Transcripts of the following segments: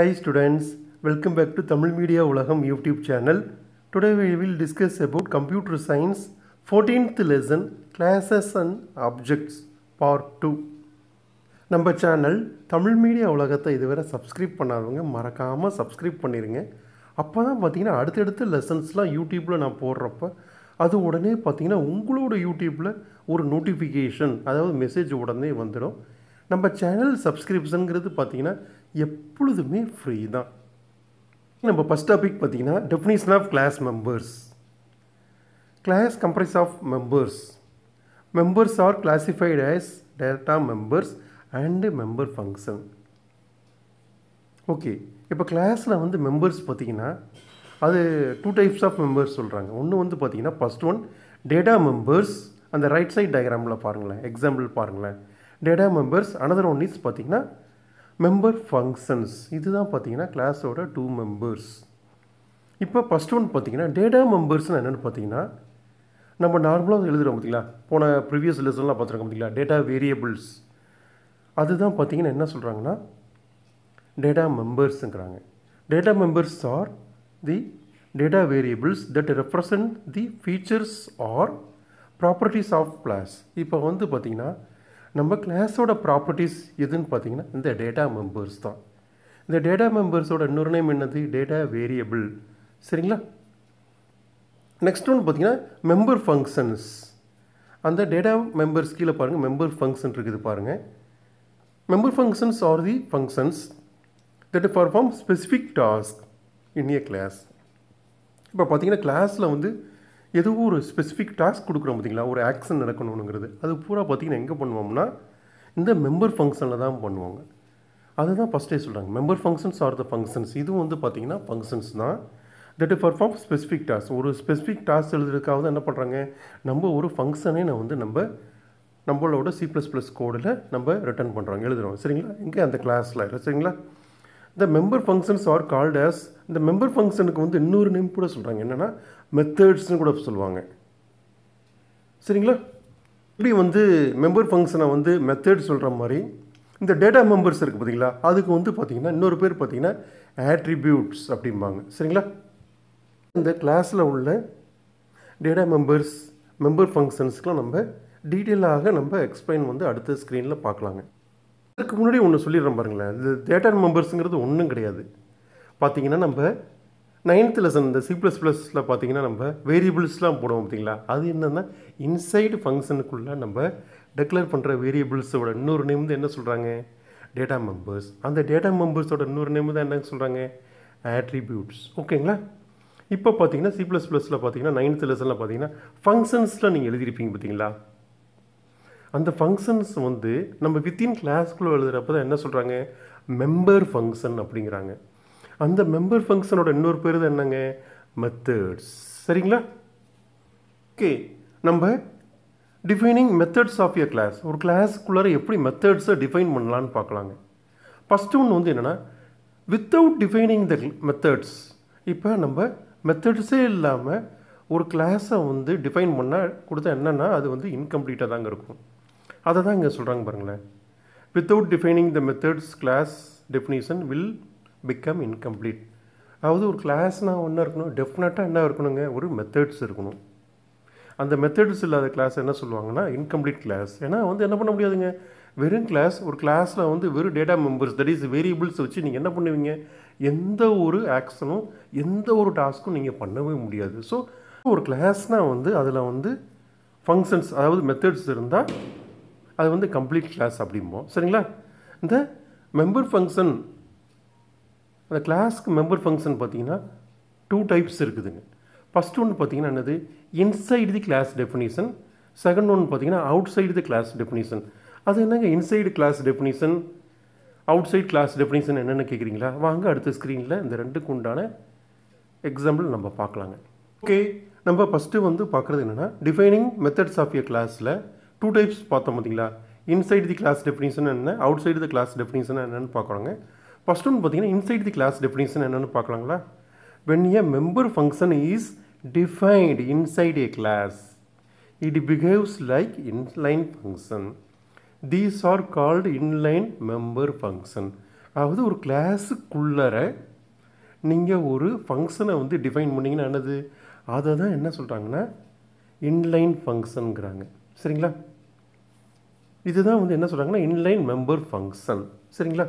Hi students welcome back to Tamil media Ulagam YouTube channel Today will discuss about computer science science lesson lesson and objects objects do நம்ம channel Tamil media உலகத்தை இதுவரை subscribe பண்ணாதவங்க மறக்காமல் subscribe பண்ணிடுங்க அப்போ தான் பார்த்தீங்கன்னா அடுத்தடுத்த லெசன்ஸ்லாம் யூடியூப்பில் நான் போடுறப்ப அது உடனே பார்த்தீங்கன்னா உங்களோட யூடியூப்பில் ஒரு நோட்டிஃபிகேஷன் அதாவது மெசேஜ் உடனே வந்துடும் நம்ம சேனல் சப்ஸ்கிரிப்ஷனுங்கிறது பார்த்திங்கன்னா எப்பொழுதுமே ஃப்ரீ தான் நம்ம ஃபஸ்ட் டாபிக் பார்த்திங்கன்னா definition of class members class comprise of members members are classified as data members and member function okay இப்போ கிளாஸில் வந்து மெம்பர்ஸ் பார்த்திங்கன்னா அது டூ டைப்ஸ் ஆஃப் மெம்பர்ஸ் சொல்கிறாங்க ஒன்று வந்து பார்த்திங்கன்னா ஃபஸ்ட் ஒன் டேட்டா மெம்பர்ஸ் அந்த ரைட் சைட் டயக்ராமில் பாருங்களேன் எக்ஸாம்பிள் பாருங்களேன் data members another one is பார்த்திங்கன்னா மெம்பர் ஃபங்க்ஷன்ஸ் இதுதான் பார்த்தீங்கன்னா கிளாஸோட டூ மெம்பர்ஸ் இப்போ ஃபஸ்ட் ஒன் பார்த்தீங்கன்னா டேட்டா மெம்பர்ஸ்னால் என்னென்னு பார்த்தீங்கன்னா நம்ம நார்மலாக எழுதுகிறோம் பார்த்தீங்களா போன ப்ரீவியஸ் லெசன்லாம் பார்த்துருக்கோம் பார்த்தீங்களா டேட்டா வேரியபிள்ஸ் அதுதான் பார்த்தீங்கன்னா என்ன சொல்கிறாங்கன்னா டேட்டா மெம்பர்ஸுங்கிறாங்க data members are the data variables that represent the features are properties of class இப்போ வந்து பார்த்திங்கன்னா நம்ம கிளாஸோட ப்ராப்பர்ட்டிஸ் எதுன்னு பார்த்தீங்கன்னா இந்த டேட்டா மெம்பர்ஸ் தான் இந்த டேட்டா மெம்பர்ஸோட இன்னொரு நேம் என்னது டேட்டா வேரியபிள் சரிங்களா நெக்ஸ்ட் ஒன்று பார்த்தீங்கன்னா மெம்பர் ஃபங்க்ஷன்ஸ் அந்த டேட்டா மெம்பர்ஸ் கீழே பாருங்கள் மெம்பர் ஃபங்க்ஷன் இருக்குது பாருங்கள் member functions are the functions that perform specific task in a class இப்போ பார்த்தீங்கன்னா கிளாஸில் வந்து எதுவும் ஒரு ஸ்பெசிஃபிக் டாஸ்க் கொடுக்குறோம் பார்த்திங்களா ஒரு ஆக்ஷன் நடக்கணுங்கிறது அது பூரா பார்த்திங்கன்னா எங்கே பண்ணுவோம்னா இந்த மெம்பர் ஃபங்க்ஷனில் தான் பண்ணுவாங்க அதுதான் ஃபஸ்ட்டே சொல்கிறாங்க member functions are the functions இதுவும் வந்து பார்த்திங்கன்னா ஃபங்க்ஷன்ஸ் தான் தட் பர்ஃபார்ம் ஸ்பெசிஃபிக் டாஸ்க் ஒரு ஸ்பெசிஃபிக் டாஸ்க் எழுதுறதுக்காக என்ன பண்ணுறாங்க நம்ம ஒரு ஃபங்க்ஷனே நான் வந்து நம்ம நம்மளோட சி ப்ளஸ் ப்ளஸ் கோடில் நம்ம ரிட்டர்ன் பண்ணுறாங்க எழுதுகிறோம் சரிங்களா இங்கே அந்த கிளாஸில் சரிங்களா இந்த மெம்பர் ஃபங்க்ஷன்ஸ் ஆர் கால்ட் இந்த மெம்பர் ஃபங்க்ஷனுக்கு வந்து இன்னொரு நேம் கூட சொல்கிறாங்க என்னென்னா மெத்தட்ஸ்னு கூட சொல்லுவாங்க சரிங்களா இப்படி வந்து மெம்பர் ஃபங்க்ஷனை வந்து மெத்தட் சொல்கிற மாதிரி இந்த டேட்டா மெம்பர்ஸ் இருக்குது பார்த்தீங்களா அதுக்கு வந்து பார்த்திங்கன்னா இன்னொரு பேர் பார்த்திங்கன்னா ஆட்ரிபியூட்ஸ் அப்படிம்பாங்க சரிங்களா இந்த கிளாஸில் உள்ள டேட்டா மெம்பர்ஸ் மெம்பர் ஃபங்க்ஷன்ஸ்க்கெலாம் நம்ம டீட்டெயிலாக நம்ம எக்ஸ்பிளைன் வந்து அடுத்த ஸ்க்ரீனில் பார்க்கலாங்க அதுக்கு முன்னாடி ஒன்று சொல்லிடுறோம் பாருங்களேன் இந்த டேட்டா மெம்பர்ஸுங்கிறது ஒன்றும் கிடையாது பார்த்திங்கன்னா நம்ம நைன்த்து லெசன் இந்த சி ப்ளஸ் ப்ளஸில் பார்த்தீங்கன்னா நம்ம வேரியபிள்ஸ்லாம் போடுவோம் பார்த்தீங்களா அது என்னென்னா இன்சைடு ஃபங்க்ஷனுக்குள்ளே நம்ம டெக்ளேர் பண்ணுற வேரியபிள்ஸோட இன்னொரு நேம் வந்து என்ன சொல்கிறாங்க டேட்டா மெம்பர்ஸ் அந்த டேட்டா மெம்பர்ஸோட இன்னொரு நேம் தான் என்ன சொல்கிறாங்க ஆட்ரிபியூட்ஸ் ஓகேங்களா இப்போ பார்த்தீங்கன்னா சி ப்ளஸ் ப்ளஸில் பார்த்தீங்கன்னா நைன்த் லெசனில் பார்த்தீங்கன்னா ஃபங்க்ஷன்ஸில் நீங்கள் எழுதியிருப்பீங்க பார்த்தீங்களா அந்த ஃபங்க்ஷன்ஸ் வந்து நம்ம வித்தின் கிளாஸ்க்குள்ளே எழுதுகிறப்ப தான் என்ன சொல்கிறாங்க மெம்பர் ஃபங்க்ஷன் அப்படிங்கிறாங்க அந்த மெம்பர் ஃபங்க்ஷனோட இன்னொரு பேர் தான் என்னங்க மெத்தட்ஸ் சரிங்களா ஓகே நம்ம defining methods of year class ஒரு கிளாஸ்க்குள்ளார எப்படி மெத்தட்ஸை டிஃபைன் பண்ணலான்னு பார்க்கலாங்க ஃபஸ்ட்டு ஒன்று வந்து என்னென்னா வித்தவுட் டிஃபைனிங் த மெத்தட்ஸ் இப்போ நம்ம மெத்தட்ஸே இல்லாமல் ஒரு கிளாஸை வந்து டிஃபைன் பண்ணால் கொடுத்தா என்னென்னா அது வந்து இன்கம்ப்ளீட்டாக தாங்க இருக்கும் அதை தான் இங்கே சொல்கிறாங்க பாருங்களேன் without defining the methods class definition will become incomplete அதாவது ஒரு கிளாஸ்னால் ஒன்றா இருக்கணும் டெஃபினட்டாக என்ன இருக்கணுங்க ஒரு மெத்தட்ஸ் இருக்கணும் அந்த மெத்தட்ஸ் இல்லாத கிளாஸ் என்ன சொல்லுவாங்கன்னா இன்கம்ப்ளீட் கிளாஸ் ஏன்னா வந்து என்ன பண்ண முடியாதுங்க வெறும் கிளாஸ் ஒரு கிளாஸில் வந்து வெறும் data members that is variables வச்சு நீங்கள் என்ன பண்ணுவீங்க எந்த ஒரு ஆக்ஷனும் எந்த ஒரு டாஸ்க்கும் நீங்கள் பண்ணவே முடியாது ஸோ ஒரு கிளாஸ்னால் வந்து அதில் வந்து ஃபங்க்ஷன்ஸ் அதாவது மெத்தட்ஸ் இருந்தால் அது வந்து கம்ப்ளீட் கிளாஸ் அப்படிம்போம் சரிங்களா இந்த மெம்பர் ஃபங்க்ஷன் அந்த கிளாஸ்க்கு மெம்பர் ஃபங்க்ஷன் பார்த்தீங்கன்னா டூ டைப்ஸ் இருக்குதுங்க ஃபஸ்ட் ஒன்று பார்த்தீங்கன்னா என்னது inside the class definition second ஒன்று பார்த்தீங்கன்னா outside the class definition அது என்னங்க inside class definition outside class definition என்னென்னு கேட்குறீங்களா வாங்க அடுத்த ஸ்க்ரீனில் இந்த ரெண்டுக்கு உண்டான எக்ஸாம்பிள் நம்ம பார்க்கலாங்க ஓகே நம்ம ஃபஸ்ட்டு வந்து பார்க்குறது என்னென்னா டிஃபைனிங் மெத்தட்ஸ் ஆஃப் இயர் கிளாஸில் டூ டைப்ஸ் பார்த்தோம் பார்த்தீங்களா இன்சைடு தி கிளாஸ் டெஃபினேஷன் என்ன outside the class definition என்னென்னு பார்க்குறோங்க ஃபஸ்ட் ஒன்று பார்த்தீங்கன்னா இன்சைட் தி கிளாஸ் டெஃபினேஷன் என்னென்னு பார்க்கலாங்களா when a member function is defined inside a class it behaves like inline function these are called inline member function அதாவது ஒரு கிளாஸுக்குள்ளர நீங்கள் ஒரு ஃபங்க்ஷனை வந்து டிஃபைன் பண்ணிங்கன்னா என்னது அதை தான் என்ன சொல்கிறாங்கன்னா இன்லைன் ஃபங்க்ஷனுங்கிறாங்க சரிங்களா இதுதான் வந்து என்ன சொல்கிறாங்கன்னா இன்லைன் மெம்பர் ஃபங்க்ஷன் சரிங்களா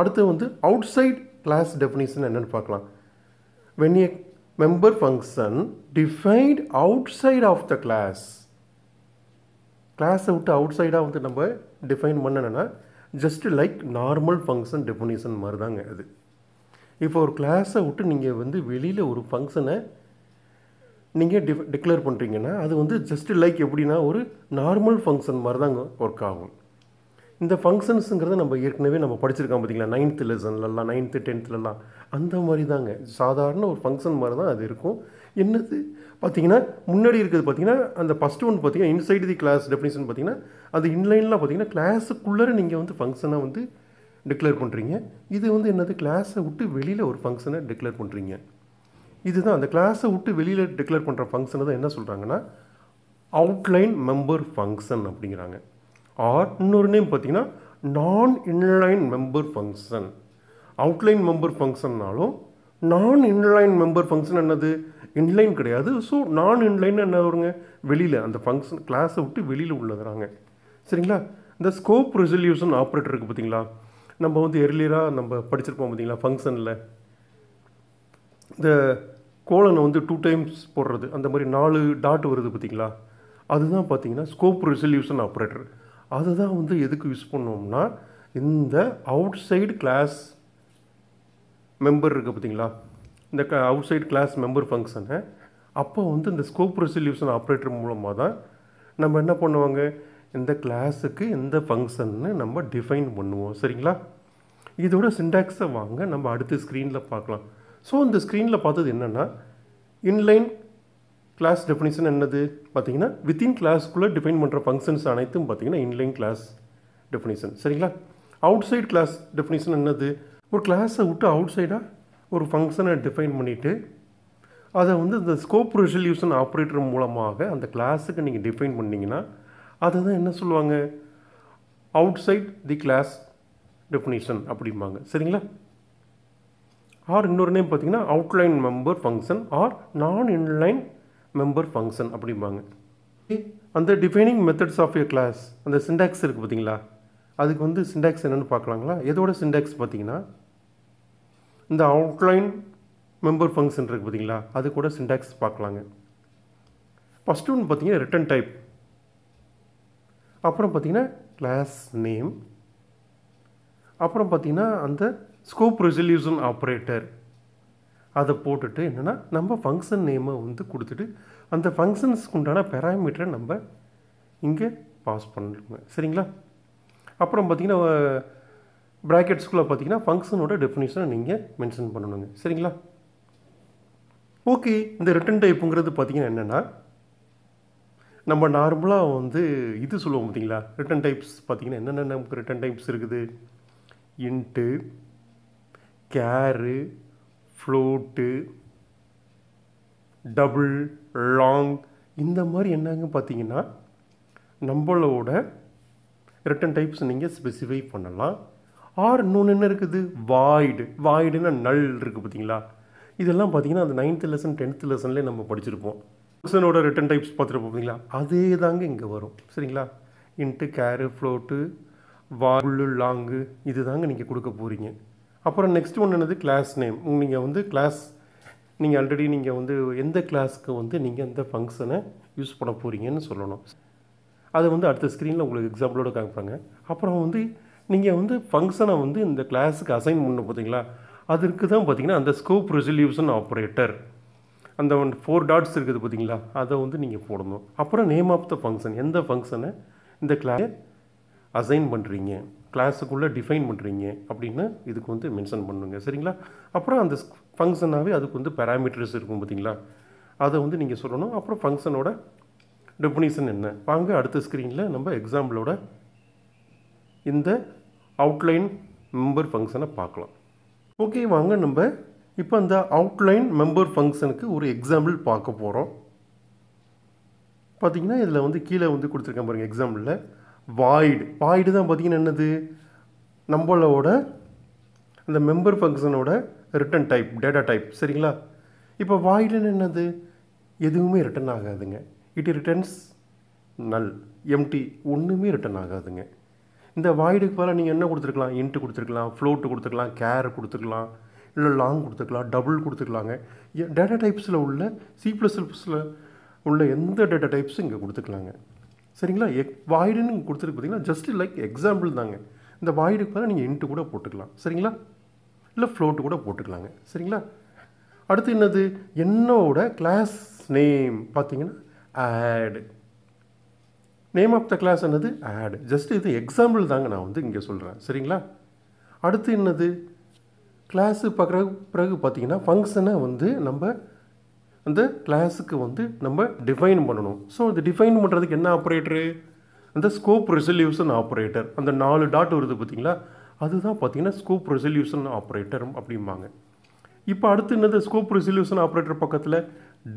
அடுத்து வந்து அவுட் சைட் கிளாஸ் டெஃபினேஷன் என்னென்னு பார்க்கலாம் when a member function defined outside of the class கிளாஸை விட்டு அவுட் சைடாக வந்து நம்ம டிஃபைன் பண்ணணும்னா just like normal function definition மாதிரி தாங்க அது இப்போ ஒரு கிளாஸை விட்டு நீங்கள் வந்து வெளியில் ஒரு ஃபங்க்ஷனை நீங்கள் டிஃப் டிக்ளேர் பண்ணுறீங்கன்னா அது வந்து ஜஸ்ட் லைக் எப்படின்னா ஒரு நார்மல் ஃபங்க்ஷன் மாதிரி தாங்க ஒர்க் ஆகும் இந்த ஃபங்க்ஷன்ஸுங்கிறத நம்ம ஏற்கனவே நம்ம படிச்சிருக்கோம் பார்த்தீங்களா நைன்த்து லெசன்லலாம் நைன்த்து டென்த்துலலாம் அந்த மாதிரி தாங்க சாதாரண ஒரு ஃபங்க்ஷன் மாதிரி தான் அது இருக்கும் என்னது பார்த்தீங்கன்னா முன்னாடி இருக்கிறது பார்த்தீங்கன்னா அந்த ஃபஸ்ட் ஒன் பார்த்தீங்கன்னா இன்சைடு தி கிளாஸ் டெஃபினேஷன் பார்த்தீங்கன்னா அது இன்லைன்லாம் பார்த்தீங்கன்னா கிளாஸுக்குள்ளே நீங்கள் வந்து ஃபங்க்ஷனாக வந்து டிக்ளேர் பண்ணுறீங்க இது வந்து என்னது கிளாஸை விட்டு வெளியில் ஒரு ஃபங்க்ஷனை டிக்ளேர் பண்ணுறீங்க இதுதான் அந்த கிளாஸை விட்டு வெளியில் டிக்ளேர் பண்ணுற ஃபங்க்ஷனை தான் என்ன சொல்கிறாங்கன்னா அவுட்லைன் மெம்பர் ஃபங்க்ஷன் அப்படிங்கிறாங்க ஆர் இன்னொரு நேம் பார்த்தீங்கன்னா non inline member function outline member ஃபங்க்ஷன்னாலும் நான் இன்லைன் மெம்பர் ஃபங்க்ஷன் என்னது இன்லைன் கிடையாது ஸோ நான் இன்லைன் என்ன வருங்க வெளியில் அந்த ஃபங்க்ஷன் கிளாஸை விட்டு வெளியில் உள்ளதுறாங்க சரிங்களா இந்த ஸ்கோப் ரெசல்யூஷன் ஆப்ரேட்டர் இருக்குது பார்த்தீங்களா நம்ம வந்து எர்லியராக நம்ம படிச்சிருப்போம் பார்த்தீங்களா ஃபங்க்ஷனில் இந்த கோலனை வந்து டூ டைம்ஸ் போடுறது அந்த மாதிரி நாலு டாட் வருது பார்த்தீங்களா அதுதான் பார்த்தீங்கன்னா ஸ்கோப் ரெசல்யூஷன் ஆப்ரேட்டர் அதை தான் வந்து எதுக்கு யூஸ் பண்ணோம்னா இந்த அவுட் சைடு கிளாஸ் மெம்பர் இருக்குது பார்த்தீங்களா இந்த க அவுட் சைடு கிளாஸ் மெம்பர் ஃபங்க்ஷனை அப்போ வந்து இந்த ஸ்கோப் ரெசல்யூஷன் ஆப்ரேட்டர் மூலமாக தான் நம்ம என்ன பண்ணுவாங்க இந்த கிளாஸுக்கு இந்த ஃபங்க்ஷன்னு நம்ம டிஃபைன் பண்ணுவோம் சரிங்களா இதோட சிண்டாக்ஸை வாங்க நம்ம அடுத்த ஸ்க்ரீனில் பார்க்கலாம் ஸோ இந்த ஸ்க்ரீனில் பார்த்தது என்னென்னா இன்லைன் கிளாஸ் டெஃபினேஷன் என்னது பார்த்தீங்கன்னா வித்தின் கிளாஸ்க்குள்ளே டிஃபைன் பண்ணுற ஃபங்க்ஷன்ஸ் அனைத்தும் பார்த்தீங்கன்னா இன்லைன் கிளாஸ் டெஃபினேஷன் சரிங்களா அவுட் சைட் கிளாஸ் டெஃபினேஷன் என்னது ஒரு கிளாஸை விட்டு அவுட் சைடாக ஒரு ஃபங்க்ஷனை டிஃபைன் பண்ணிவிட்டு அதை வந்து இந்த ஸ்கோப் ரெசல்யூஷன் ஆப்ரேட்டர் மூலமாக அந்த கிளாஸுக்கு நீங்கள் டிஃபைன் பண்ணிங்கன்னா அதை தான் என்ன சொல்லுவாங்க outside the class definition அப்படிம்பாங்க சரிங்களா ஆர் இன்னொரு நேம் பார்த்தீங்கன்னா outline member function or non inline member function அப்படிம்பாங்க அந்த defining methods of your class அந்த சிண்டாக்ஸ் இருக்குது பார்த்தீங்களா அதுக்கு வந்து சிண்டாக்ஸ் என்னென்னு பார்க்கலாங்களா எதோட சிண்டாக்ஸ் பார்த்தீங்கன்னா இந்த அவுட்லைன் மெம்பர் ஃபங்க்ஷன் இருக்குது பார்த்தீங்களா அது கூட சிண்டாக்ஸ் பார்க்கலாங்க ஃபஸ்ட்டு ஒன்று பார்த்தீங்கன்னா ரிட்டன் டைப் அப்புறம் பார்த்தீங்கன்னா கிளாஸ் நேம் அப்புறம் பார்த்தீங்கன்னா அந்த ஸ்கோப் ரெசல்யூஷன் ஆப்ரேட்டர் அதை போட்டுட்டு என்னென்னா நம்ம ஃபங்க்ஷன் நேமை வந்து கொடுத்துட்டு அந்த ஃபங்க்ஷன்ஸ்க்கு உண்டான பேராமீட்டரை நம்ம இங்கே பாஸ் பண்ணணுங்க சரிங்களா அப்புறம் பார்த்திங்கன்னா ப்ராக்கெட்ஸ்குள்ளே பார்த்தீங்கன்னா ஃபங்க்ஷனோட டெஃபினேஷனை நீங்கள் மென்ஷன் பண்ணணுங்க சரிங்களா ஓகே இந்த ரிட்டன் டைப்புங்கிறது பார்த்திங்கன்னா என்னென்னா நம்ம நார்மலாக வந்து இது சொல்லுவோம் பார்த்தீங்களா ரிட்டன் டைப்ஸ் பார்த்திங்கன்னா என்னென்ன நமக்கு ரிட்டன் டைப்ஸ் இருக்குது int char float double long இந்த மாதிரி என்னங்க பார்த்தீங்கன்னா நம்மளோட ரிட்டன் டைப்ஸ் நீங்கள் ஸ்பெசிஃபை பண்ணலாம் ஆர் இன்னொன்று என்ன இருக்குது வாய்டு வாய்டுன்னா நல் இருக்குது பார்த்தீங்களா இதெல்லாம் பார்த்தீங்கன்னா அந்த நைன்த்து லெசன் டென்த்து லெசன்லேயே நம்ம படிச்சிருப்போம் லெசனோட ரிட்டன் டைப்ஸ் பார்த்துருப்போம் பார்த்தீங்களா அதே தாங்க இங்கே வரும் சரிங்களா இன்ட்டு கேரு ஃப்ளோட்டு வாழு லாங்கு இது தாங்க நீங்கள் கொடுக்க போகிறீங்க அப்புறம் நெக்ஸ்ட் ஒன்று என்னது கிளாஸ் நேம் நீங்கள் வந்து கிளாஸ் நீங்கள் ஆல்ரெடி நீங்கள் வந்து எந்த கிளாஸ்க்கு வந்து நீங்கள் எந்த ஃபங்க்ஷனை யூஸ் பண்ண போகிறீங்கன்னு சொல்லணும் அது வந்து அடுத்த ஸ்க்ரீனில் உங்களுக்கு எக்ஸாம்பிளோட காமிப்பாங்க அப்புறம் வந்து நீங்கள் வந்து ஃபங்க்ஷனை வந்து இந்த கிளாஸுக்கு அசைன் பண்ணணும் பார்த்தீங்களா அதற்கு தான் பார்த்தீங்கன்னா அந்த ஸ்கோப் ரெசல்யூஷன் ஆப்ரேட்டர் அந்த ஒன் ஃபோர் டாட்ஸ் இருக்குது பார்த்தீங்களா அதை வந்து நீங்கள் போடணும் அப்புறம் நேம் ஆஃப் த ஃபங்க்ஷன் எந்த ஃபங்க்ஷனை இந்த கிளாஸ் அசைன் பண்ணுறீங்க கிளாஸுக்குள்ளே டிஃபைன் பண்ணுறீங்க அப்படின்னு இதுக்கு வந்து மென்ஷன் பண்ணுங்க சரிங்களா அப்புறம் அந்த ஃபங்க்ஷனாகவே அதுக்கு வந்து பேராமீட்டர்ஸ் இருக்கும் பார்த்தீங்களா அதை வந்து நீங்கள் சொல்லணும் அப்புறம் ஃபங்க்ஷனோட டெஃபினேஷன் என்ன வாங்க அடுத்த ஸ்க்ரீனில் நம்ம எக்ஸாம்பிளோட இந்த அவுட்லைன் மெம்பர் ஃபங்க்ஷனை பார்க்கலாம் ஓகே வாங்க நம்ம இப்போ அந்த அவுட்லைன் மெம்பர் ஃபங்க்ஷனுக்கு ஒரு எக்ஸாம்பிள் பார்க்க போகிறோம் பார்த்தீங்கன்னா இதில் வந்து கீழே வந்து கொடுத்துருக்கேன் பாருங்கள் எக்ஸாம்பிளில் வாய்டு வாய்டு தான் பார்த்திங்கன்னா என்னது நம்மளோட அந்த மெம்பர் ஃபங்க்ஷனோட ரிட்டன் டைப் டேட்டா டைப் சரிங்களா இப்போ வாய்டுன்னு என்னது எதுவுமே ரிட்டன் ஆகாதுங்க இட் ரிட்டர்ன்ஸ் நல் எம்டி ஒன்றுமே ரிட்டன் ஆகாதுங்க இந்த வாய்டுக்கு பதிலாக நீங்கள் என்ன கொடுத்துருக்கலாம் இன்ட்டு கொடுத்துருக்கலாம் ஃப்ளோட்டு கொடுத்துருக்கலாம் கேர் கொடுத்துருக்கலாம் இல்லை லாங் கொடுத்துக்கலாம் டபுள் கொடுத்துக்கலாங்க டேட்டா டைப்ஸில் உள்ள சி ப்ளஸ் ப்ளஸில் உள்ள எந்த டேட்டா டைப்ஸும் இங்கே கொடுத்துக்கலாங்க சரிங்களா எக் வாய்டுன்னு கொடுத்துருக்கு பார்த்தீங்கன்னா ஜஸ்ட் லைக் எக்ஸாம்பிள் தாங்க இந்த வாய்டுக்கு பதிலாக நீங்கள் இன்ட்டு கூட போட்டுக்கலாம் சரிங்களா இல்லை ஃப்ளோட்டு கூட போட்டுக்கலாங்க சரிங்களா அடுத்து என்னது என்னோட கிளாஸ் நேம் பார்த்தீங்கன்னா ஆடு நேம் ஆஃப் த கிளாஸ் என்னது ஆடு ஜஸ்ட் இது எக்ஸாம்பிள் தாங்க நான் வந்து இங்கே சொல்கிறேன் சரிங்களா அடுத்து என்னது கிளாஸு பிறகு பிறகு பார்த்தீங்கன்னா ஃபங்க்ஷனை வந்து நம்ம அந்த கிளாஸுக்கு வந்து நம்ம டிஃபைன் பண்ணணும் ஸோ அது டிஃபைன் பண்ணுறதுக்கு என்ன ஆப்ரேட்டரு அந்த ஸ்கோப் ரெசல்யூஷன் ஆப்ரேட்டர் அந்த நாலு டாட் வருது பார்த்திங்களா அதுதான் பார்த்திங்கன்னா ஸ்கோப் ரெசல்யூஷன் ஆப்ரேட்டர் அப்படிம்பாங்க இப்போ அடுத்து என்னது ஸ்கோப் ரெசல்யூஷன் ஆப்ரேட்டர் பக்கத்தில்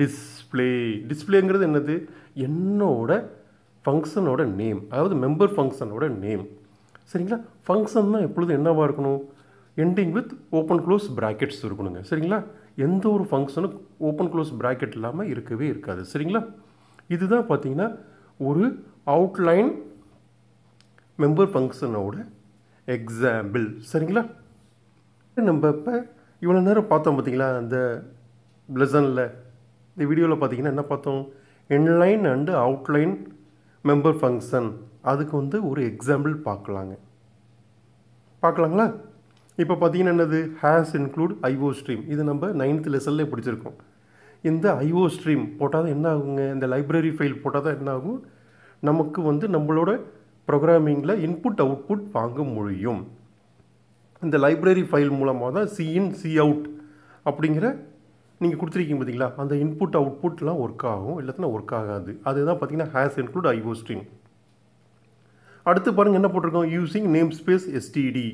டிஸ்பிளே டிஸ்பிளேங்கிறது என்னது என்னோட ஃபங்க்ஷனோட நேம் அதாவது மெம்பர் ஃபங்க்ஷனோட நேம் சரிங்களா ஃபங்க்ஷன் தான் எப்பொழுதும் என்னவாக இருக்கணும் ending with open close brackets இருக்கணுங்க சரிங்களா எந்த ஒரு ஃபங்க்ஷனும் ஓப்பன் க்ளோஸ் ப்ராக்கெட் இல்லாமல் இருக்கவே இருக்காது சரிங்களா இதுதான் பார்த்திங்கன்னா ஒரு அவுட்லைன் மெம்பர் ஃபங்க்ஷனோட எக்ஸாம்பிள் சரிங்களா நம்ம இப்போ இவ்வளோ நேரம் பார்த்தோம் பார்த்திங்களா அந்த லெசனில் இந்த வீடியோவில் பார்த்திங்கன்னா என்ன பார்த்தோம் inline and outline member function அதுக்கு வந்து ஒரு எக்ஸாம்பிள் பார்க்கலாங்க பார்க்கலாங்களா இப்போ பார்த்தீங்கன்னா என்னது ஹேஸ் இன்க்ளூட் ஐஓ ஸ்ட்ரீம் இது நம்ம நைன்த் லெசனில் பிடிச்சிருக்கோம் இந்த ஐஓ ஸ்ட்ரீம் போட்டால் தான் என்ன ஆகுங்க இந்த லைப்ரரி ஃபைல் போட்டால் தான் என்ன ஆகும் நமக்கு வந்து நம்மளோட ப்ரோக்ராமிங்கில் இன்புட் அவுட்புட் வாங்க முடியும் இந்த லைப்ரரி ஃபைல் மூலமாக தான் சிஇன் சி அவுட் அப்படிங்கிற நீங்கள் கொடுத்துருக்கீங்க பார்த்தீங்களா அந்த இன்புட் அவுட்புட்லாம் ஒர்க் ஆகும் இல்லாத்தினா ஒர்க் ஆகாது அதுதான் பார்த்தீங்கன்னா ஹேஸ் இன்க்ளூட் ஐஓ ஸ்ட்ரீம் அடுத்து பாருங்கள் என்ன போட்டிருக்கோம் யூஸிங் நேம் ஸ்பேஸ் எஸ்டிடி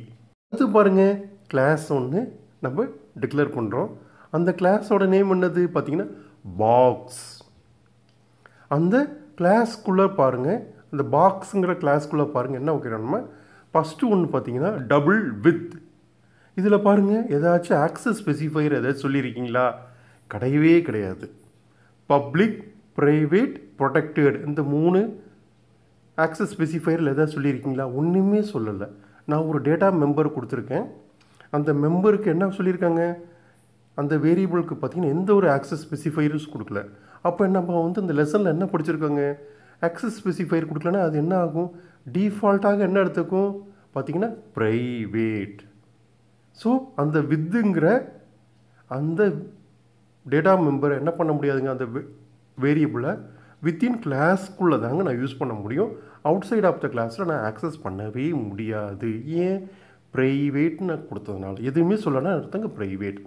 அடுத்து பாருங்கள் கிளாஸ் ஒன்று நம்ம டிக்ளேர் பண்ணுறோம் அந்த கிளாஸோட நேம் என்னது பார்த்தீங்கன்னா பாக்ஸ் அந்த கிளாஸ்க்குள்ளே பாருங்கள் அந்த பாக்ஸுங்கிற கிளாஸ்க்குள்ளே பாருங்கள் என்ன நம்ம ஃபஸ்ட்டு ஒன்று பார்த்தீங்கன்னா டபுள் வித் இதில் பாருங்கள் ஏதாச்சும் ஆக்சஸ் ஸ்பெசிஃபையர் ஏதாச்சும் சொல்லியிருக்கீங்களா கிடையவே கிடையாது பப்ளிக் ப்ரைவேட் ப்ரொடெக்டட் இந்த மூணு ஆக்சஸ் ஸ்பெசிஃபையரில் எதாவது சொல்லியிருக்கீங்களா ஒன்றுமே சொல்லலை நான் ஒரு டேட்டா மெம்பர் கொடுத்துருக்கேன் அந்த மெம்பருக்கு என்ன சொல்லியிருக்காங்க அந்த வேரியபிளுக்கு பார்த்திங்கன்னா எந்த ஒரு ஆக்சஸ் ஸ்பெசிஃபையர்ஸ் கொடுக்கல அப்போ நம்ம வந்து அந்த லெசனில் என்ன படிச்சிருக்காங்க ஆக்சஸ் ஸ்பெசிஃபையர் கொடுக்கலன்னா அது என்ன ஆகும் டிஃபால்ட்டாக என்ன எடுத்துக்கும் பார்த்திங்கன்னா ப்ரைவேட் ஸோ அந்த வித்துங்கிற அந்த டேட்டா மெம்பரை என்ன பண்ண முடியாதுங்க அந்த வேரியபிளை வித்தின் கிளாஸ்க்குள்ளே தாங்க நான் யூஸ் பண்ண முடியும் அவுட் சைட் ஆஃப் த கிளாஸில் நான் ஆக்சஸ் பண்ணவே முடியாது ஏன் ப்ரைவேட்னு நான் கொடுத்ததுனால எதுவுமே சொல்லனா எடுத்தங்க ப்ரைவேட்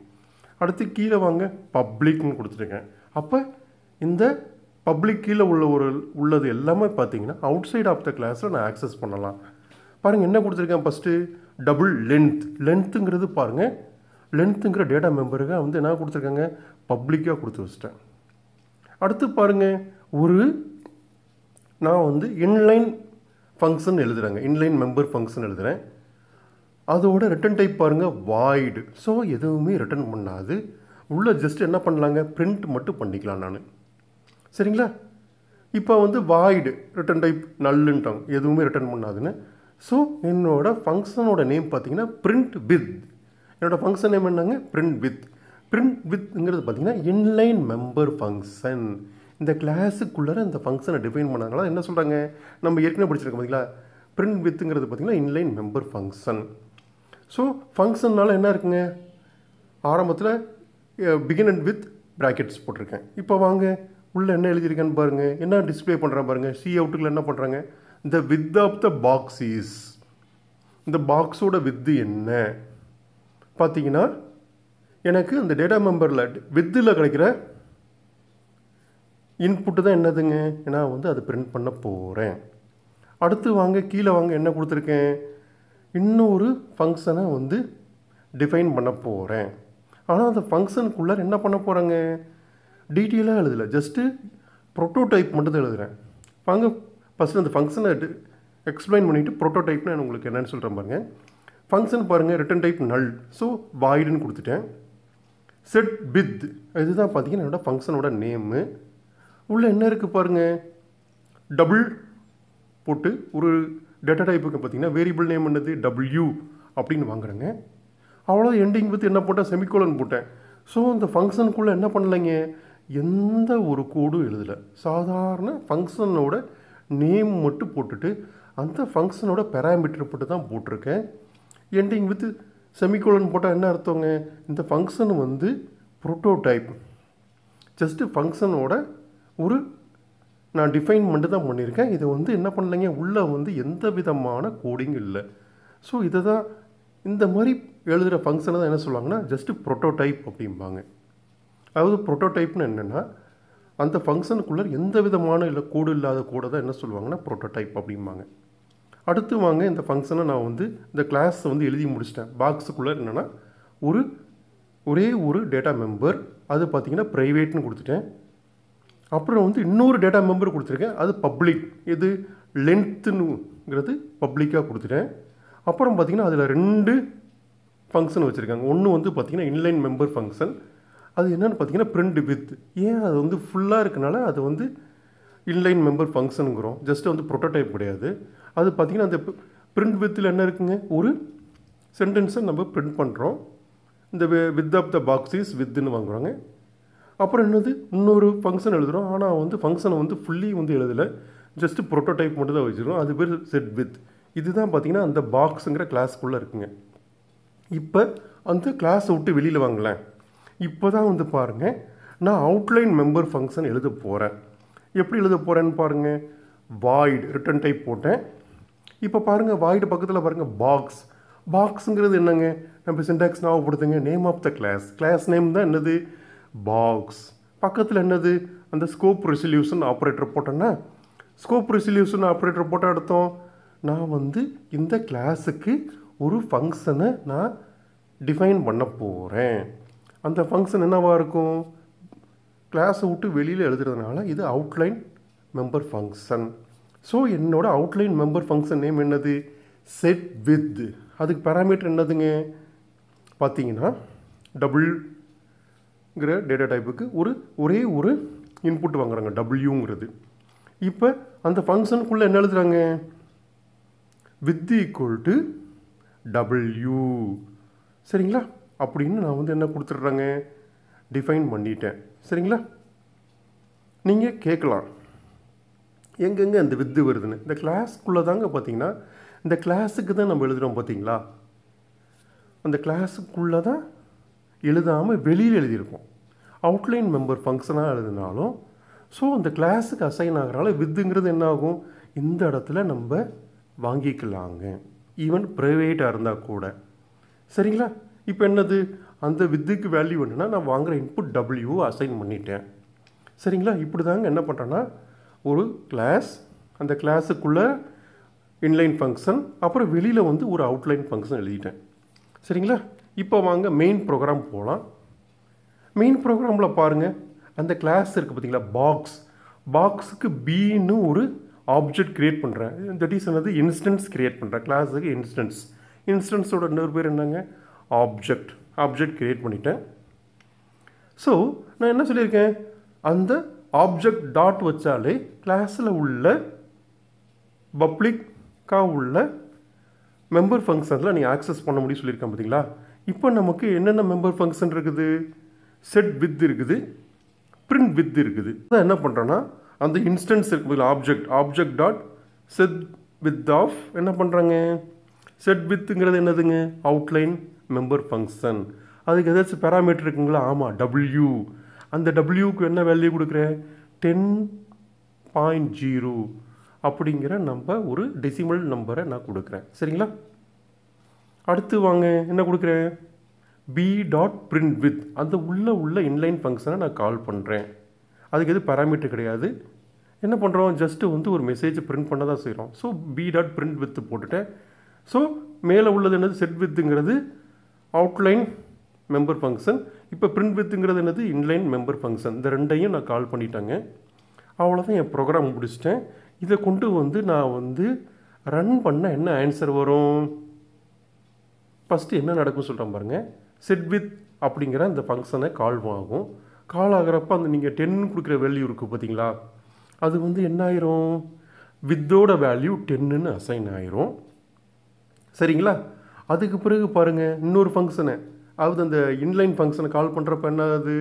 அடுத்து கீழே வாங்க பப்ளிக்னு கொடுத்துருக்கேன் அப்போ இந்த பப்ளிக் கீழே உள்ள ஒரு உள்ளது எல்லாமே பார்த்தீங்கன்னா அவுட் சைட் ஆஃப் த கிளாஸில் நான் ஆக்சஸ் பண்ணலாம் பாருங்கள் என்ன கொடுத்துருக்கேன் ஃபஸ்ட்டு டபுள் லென்த் லென்த்துங்கிறது பாருங்கள் லென்த்துங்கிற டேட்டா மெம்பருக்கு வந்து என்ன கொடுத்துருக்காங்க பப்ளிக்காக கொடுத்து வச்சிட்டேன் அடுத்து பாருங்கள் ஒரு நான் வந்து இன்லைன் ஃபங்க்ஷன் எழுதுகிறேங்க இன்லைன் மெம்பர் ஃபங்க்ஷன் எழுதுகிறேன் அதோட ரிட்டன் டைப் பாருங்கள் வாய்டு ஸோ எதுவுமே ரிட்டன் பண்ணாது உள்ளே ஜஸ்ட் என்ன பண்ணலாங்க பிரிண்ட் மட்டும் பண்ணிக்கலாம் நான் சரிங்களா இப்போ வந்து வாய்டு ரிட்டன் டைப் நல்லுன்ட்டாங்க எதுவுமே ரிட்டன் பண்ணாதுன்னு ஸோ என்னோட ஃபங்க்ஷனோட நேம் பார்த்தீங்கன்னா பிரிண்ட் வித் என்னோடய ஃபங்க்ஷன் நேம் என்னங்க ப்ரிண்ட் வித் ப்ரிண்ட் வித்ங்கிறது பார்த்தீங்கன்னா இன்லைன் மெம்பர் ஃபங்க்ஷன் இந்த கிளாஸுக்குள்ளே இந்த ஃபங்க்ஷனை டிஃபைன் பண்ணாங்களா என்ன சொல்கிறாங்க நம்ம ஏற்கனவே படிச்சிருக்கோம் பார்த்தீங்களா பிரிண்ட் வித்துங்கிறது பார்த்திங்கன்னா இன்லைன் மெம்பர் ஃபங்க்ஷன் ஸோ ஃபங்க்ஷன்னால் என்ன இருக்குங்க ஆரம்பத்தில் பிகின் அண்ட் வித் ப்ராக்கெட்ஸ் போட்டிருக்கேன் இப்போ வாங்க உள்ளே என்ன எழுதியிருக்கேன்னு பாருங்கள் என்ன டிஸ்பிளே பண்ணுறா பாருங்கள் சி அவுட்டுக்கில் என்ன பண்ணுறாங்க இந்த width of the box is இந்த பாக்ஸோட வித்து என்ன பார்த்தீங்கன்னா எனக்கு அந்த டேட்டா மெம்பரில் வித்தில் கிடைக்கிற இன்புட்டு தான் என்னதுங்க ஏன்னா வந்து அதை பிரிண்ட் பண்ண போகிறேன் அடுத்து வாங்க கீழே வாங்க என்ன கொடுத்துருக்கேன் இன்னொரு ஃபங்க்ஷனை வந்து டிஃபைன் பண்ண போகிறேன் ஆனால் அந்த ஃபங்க்ஷனுக்குள்ளே என்ன பண்ண போகிறாங்க டீட்டெயிலாக எழுதலை ஜஸ்ட்டு ப்ரோட்டோடைப் மட்டும்தான் எழுதுகிறேன் வாங்க ஃபஸ்ட்டு அந்த ஃபங்க்ஷனை எக்ஸ்பிளைன் பண்ணிவிட்டு ப்ரோட்டோடைப்னு உங்களுக்கு என்னென்னு சொல்கிறேன் பாருங்கள் ஃபங்க்ஷன் பாருங்கள் ரிட்டன் டைப் நல் ஸோ வாய்டுன்னு கொடுத்துட்டேன் செட் பித் இதுதான் பார்த்தீங்கன்னா என்னோடய ஃபங்க்ஷனோட நேமு உள்ளே என்ன இருக்குது பாருங்கள் டபுள் போட்டு ஒரு டேட்டா டைப்புக்கு பார்த்திங்கன்னா வேரியபிள் நேம் என்னது டபிள்யூ அப்படின்னு வாங்குறேங்க அவ்வளோ எண்டிங் பற்றி என்ன போட்டேன் செமிகோலன் போட்டேன் ஸோ அந்த ஃபங்க்ஷனுக்குள்ளே என்ன பண்ணலைங்க எந்த ஒரு கோடும் எழுதலை சாதாரண ஃபங்க்ஷனோட நேம் மட்டும் போட்டுட்டு அந்த ஃபங்க்ஷனோட பேராமீட்டர் போட்டு தான் போட்டிருக்கேன் எண்டிங் வித் செமிகோலன் போட்டால் என்ன அர்த்தங்க இந்த ஃபங்க்ஷன் வந்து ப்ரோட்டோடைப் ஜஸ்ட்டு ஃபங்க்ஷனோட ஒரு நான் டிஃபைன் தான் பண்ணியிருக்கேன் இதை வந்து என்ன பண்ணலைங்க உள்ளே வந்து எந்த விதமான கோடிங் இல்லை ஸோ இதை தான் இந்த மாதிரி எழுதுகிற ஃபங்க்ஷனை தான் என்ன சொல்லுவாங்கன்னா ஜஸ்ட்டு ப்ரொட்டோடைப் அப்படிம்பாங்க அதாவது ப்ரொட்டோடைப்னு என்னென்னா அந்த ஃபங்க்ஷனுக்குள்ளே எந்த விதமான இல்லை கோடு இல்லாத கோடை தான் என்ன சொல்லுவாங்கன்னா ப்ரோட்டோடைப் அப்படிம்பாங்க அடுத்து வாங்க இந்த ஃபங்க்ஷனை நான் வந்து இந்த கிளாஸை வந்து எழுதி முடிச்சிட்டேன் பாக்ஸுக்குள்ளே என்னென்னா ஒரு ஒரே ஒரு டேட்டா மெம்பர் அது பார்த்திங்கன்னா ப்ரைவேட்னு கொடுத்துட்டேன் அப்புறம் வந்து இன்னொரு டேட்டா மெம்பர் கொடுத்துருக்கேன் அது பப்ளிக் இது லென்த்துன்னுங்கிறது பப்ளிக்காக கொடுத்துட்டேன் அப்புறம் பார்த்திங்கன்னா அதில் ரெண்டு ஃபங்க்ஷன் வச்சுருக்காங்க ஒன்று வந்து பார்த்திங்கன்னா இன்லைன் மெம்பர் ஃபங்க்ஷன் அது என்னென்னு பார்த்தீங்கன்னா ப்ரிண்ட் வித் ஏன் அது வந்து ஃபுல்லாக இருக்கனால அது வந்து இன்லைன் மெம்பர் ஃபங்க்ஷனுங்கிறோம் ஜஸ்ட் வந்து ப்ரொட்டோடைப் கிடையாது அது பார்த்திங்கன்னா அந்த பிரிண்ட் வித்தில் என்ன இருக்குங்க ஒரு சென்டென்ஸை நம்ம பிரிண்ட் பண்ணுறோம் இந்த வித் ஆஃப் த பாக்ஸிஸ் வித்துன்னு வாங்குகிறாங்க அப்புறம் என்னது இன்னொரு ஃபங்க்ஷன் எழுதுகிறோம் ஆனால் வந்து ஃபங்க்ஷனை வந்து ஃபுல்லி வந்து எழுதலை ஜஸ்ட்டு ப்ரோட்டோடைப் மட்டும் தான் வச்சுருக்கோம் அது பேர் செட் வித் இதுதான் பார்த்திங்கன்னா அந்த பாக்ஸுங்கிற கிளாஸ்க்குள்ளே இருக்குங்க இப்போ அந்த கிளாஸை விட்டு வெளியில் வாங்கலேன் இப்போ தான் வந்து பாருங்கள் நான் அவுட்லைன் மெம்பர் ஃபங்க்ஷன் எழுத போகிறேன் எப்படி எழுத போகிறேன்னு பாருங்கள் வாய்டு ரிட்டன் டைப் போட்டேன் இப்போ பாருங்கள் வாய்டு பக்கத்தில் பாருங்கள் பாக்ஸ் பாக்ஸுங்கிறது என்னங்க நம்ம சின்டாக்ஸ் ஞாபகப்படுத்துங்க name of the class class name தான் என்னது பாக்ஸ் பக்கத்தில் என்னது அந்த ஸ்கோப் ரெசல்யூஷன் ஆப்ரேட்டர் போட்டேன்னா ஸ்கோப் ரெசல்யூஷன் ஆப்ரேட்டர் போட்டால் எடுத்தோம் நான் வந்து இந்த கிளாஸுக்கு ஒரு ஃபங்க்ஷனை நான் டிஃபைன் பண்ண போகிறேன் அந்த ஃபங்க்ஷன் என்னவாக இருக்கும் கிளாஸை விட்டு வெளியில் எழுதுறதுனால இது அவுட்லைன் மெம்பர் ஃபங்க்ஷன் ஸோ என்னோடய அவுட்லைன் மெம்பர் ஃபங்க்ஷன் நேம் என்னது செட் வித் அதுக்கு பேராமீட்டர் என்னதுங்க பார்த்தீங்கன்னா டபுள் ங்கிற டேட்டா டைப்புக்கு ஒரு ஒரே ஒரு இன்புட் வாங்குறாங்க டபிள்யூங்கிறது இப்போ அந்த ஃபங்க்ஷனுக்குள்ளே என்ன எழுதுகிறாங்க வித் ஈக்குவல் டு டபிள்யூ சரிங்களா அப்படின்னு நான் வந்து என்ன கொடுத்துட்றாங்க டிஃபைன் பண்ணிட்டேன் சரிங்களா நீங்கள் கேட்கலாம் எங்கெங்கே அந்த வித்து வருதுன்னு இந்த கிளாஸ்க்குள்ளே தாங்க பார்த்தீங்கன்னா இந்த கிளாஸுக்கு தான் நம்ம எழுதுகிறோம் பார்த்தீங்களா அந்த கிளாஸுக்குள்ளே தான் எழுதாமல் வெளியில் எழுதியிருக்கோம் அவுட்லைன் மெம்பர் ஃபங்க்ஷனாக எழுதினாலும் ஸோ அந்த கிளாஸுக்கு அசைன் ஆகிறனால வித்துங்கிறது என்ன ஆகும் இந்த இடத்துல நம்ம வாங்கிக்கலாங்க ஈவன் ப்ரைவேட்டாக இருந்தால் கூட சரிங்களா இப்போ என்னது அந்த வித்துக்கு வேல்யூ என்னென்னா நான் வாங்குகிற இன்புட் டபிள்யூ அசைன் பண்ணிட்டேன் சரிங்களா இப்படி தாங்க என்ன பண்ணுறேன்னா ஒரு கிளாஸ் அந்த கிளாஸுக்குள்ளே இன்லைன் ஃபங்க்ஷன் அப்புறம் வெளியில் வந்து ஒரு அவுட்லைன் ஃபங்க்ஷன் எழுதிட்டேன் சரிங்களா இப்போ வாங்க மெயின் ப்ரோக்ராம் போகலாம் மெயின் ப்ரோக்ராமில் பாருங்கள் அந்த கிளாஸ் இருக்குது பார்த்தீங்களா பாக்ஸ் பாக்ஸுக்கு பின்னு ஒரு ஆப்ஜெக்ட் க்ரியேட் பண்ணுறேன் தட் இஸ் என்னது இன்ஸ்டன்ஸ் க்ரியேட் பண்ணுறேன் கிளாஸுக்கு இன்ஸ்டன்ஸ் இன்ஸ்டன்ஸோட இன்னொரு பேர் என்னங்க ஆப்ஜெக்ட் ஆப்ஜெக்ட் க்ரியேட் பண்ணிட்டேன் ஸோ நான் என்ன சொல்லியிருக்கேன் அந்த ஆப்ஜெக்ட் டாட் வச்சாலே கிளாஸில் உள்ள பப்ளிக்காக உள்ள மெம்பர் ஃபங்க்ஷன்ஸில் நீங்கள் ஆக்சஸ் பண்ண முடியும் சொல்லியிருக்கேன் பார்த்தீங்களா இப்போ நமக்கு என்னென்ன மெம்பர் ஃபங்க்ஷன் இருக்குது செட் வித் இருக்குது பிரிண்ட் வித் இருக்குது அதான் என்ன பண்ணுறோன்னா அந்த இன்ஸ்டன்ஸ் இருக்கு object object dot set width of என்ன பண்ணுறாங்க செட் வித்துங்கிறது என்னதுங்க அவுட்லைன் மெம்பர் ஃபங்க்ஷன் அதுக்கு ஏதாச்சும் பேராமீட்டர் இருக்குங்களா ஆமாம் டபிள்யூ அந்த டபிள்யூக்கு என்ன வேல்யூ கொடுக்குறேன் டென் பாயிண்ட் ஜீரோ அப்படிங்கிற நம்ம ஒரு டெசிமல் நம்பரை நான் கொடுக்குறேன் சரிங்களா அடுத்து வாங்க என்ன கொடுக்குறேன் பி டாட் பிரிண்ட் வித் அந்த உள்ளே உள்ள இன்லைன் ஃபங்க்ஷனை நான் கால் பண்ணுறேன் அதுக்கு எது பேராமீட்டர் கிடையாது என்ன பண்ணுறோம் ஜஸ்ட்டு வந்து ஒரு மெசேஜ் பிரிண்ட் பண்ண தான் செய்கிறோம் so B dot print width போட்டுட்டேன் ஸோ மேலே உள்ளது என்னது செட் வித்துங்கிறது அவுட்லைன் மெம்பர் ஃபங்க்ஷன் இப்போ பிரிண்ட் வித்துங்கிறது என்னது இன்லைன் மெம்பர் ஃபங்க்ஷன் இந்த ரெண்டையும் நான் கால் பண்ணிட்டேங்க அவ்வளோதான் என் ப்ரோக்ராம் முடிச்சிட்டேன் இதை கொண்டு வந்து நான் வந்து ரன் பண்ண என்ன ஆன்சர் வரும் ஃபஸ்ட்டு என்ன நடக்கும்னு சொல்கிறோம் பாருங்கள் செட் வித் அப்படிங்கிற அந்த ஃபங்க்ஷனை கால் ஆகும் கால் ஆகிறப்ப அந்த நீங்கள் டென் கொடுக்குற வேல்யூ இருக்குது பார்த்தீங்களா அது வந்து என்ன ஆயிரும் வித்தோட வேல்யூ டென்னுன்னு அசைன் ஆயிரும் சரிங்களா அதுக்கு பிறகு பாருங்கள் இன்னொரு ஃபங்க்ஷனை அதாவது அந்த இன்லைன் ஃபங்க்ஷனை கால் பண்ணுறப்ப என்ன அது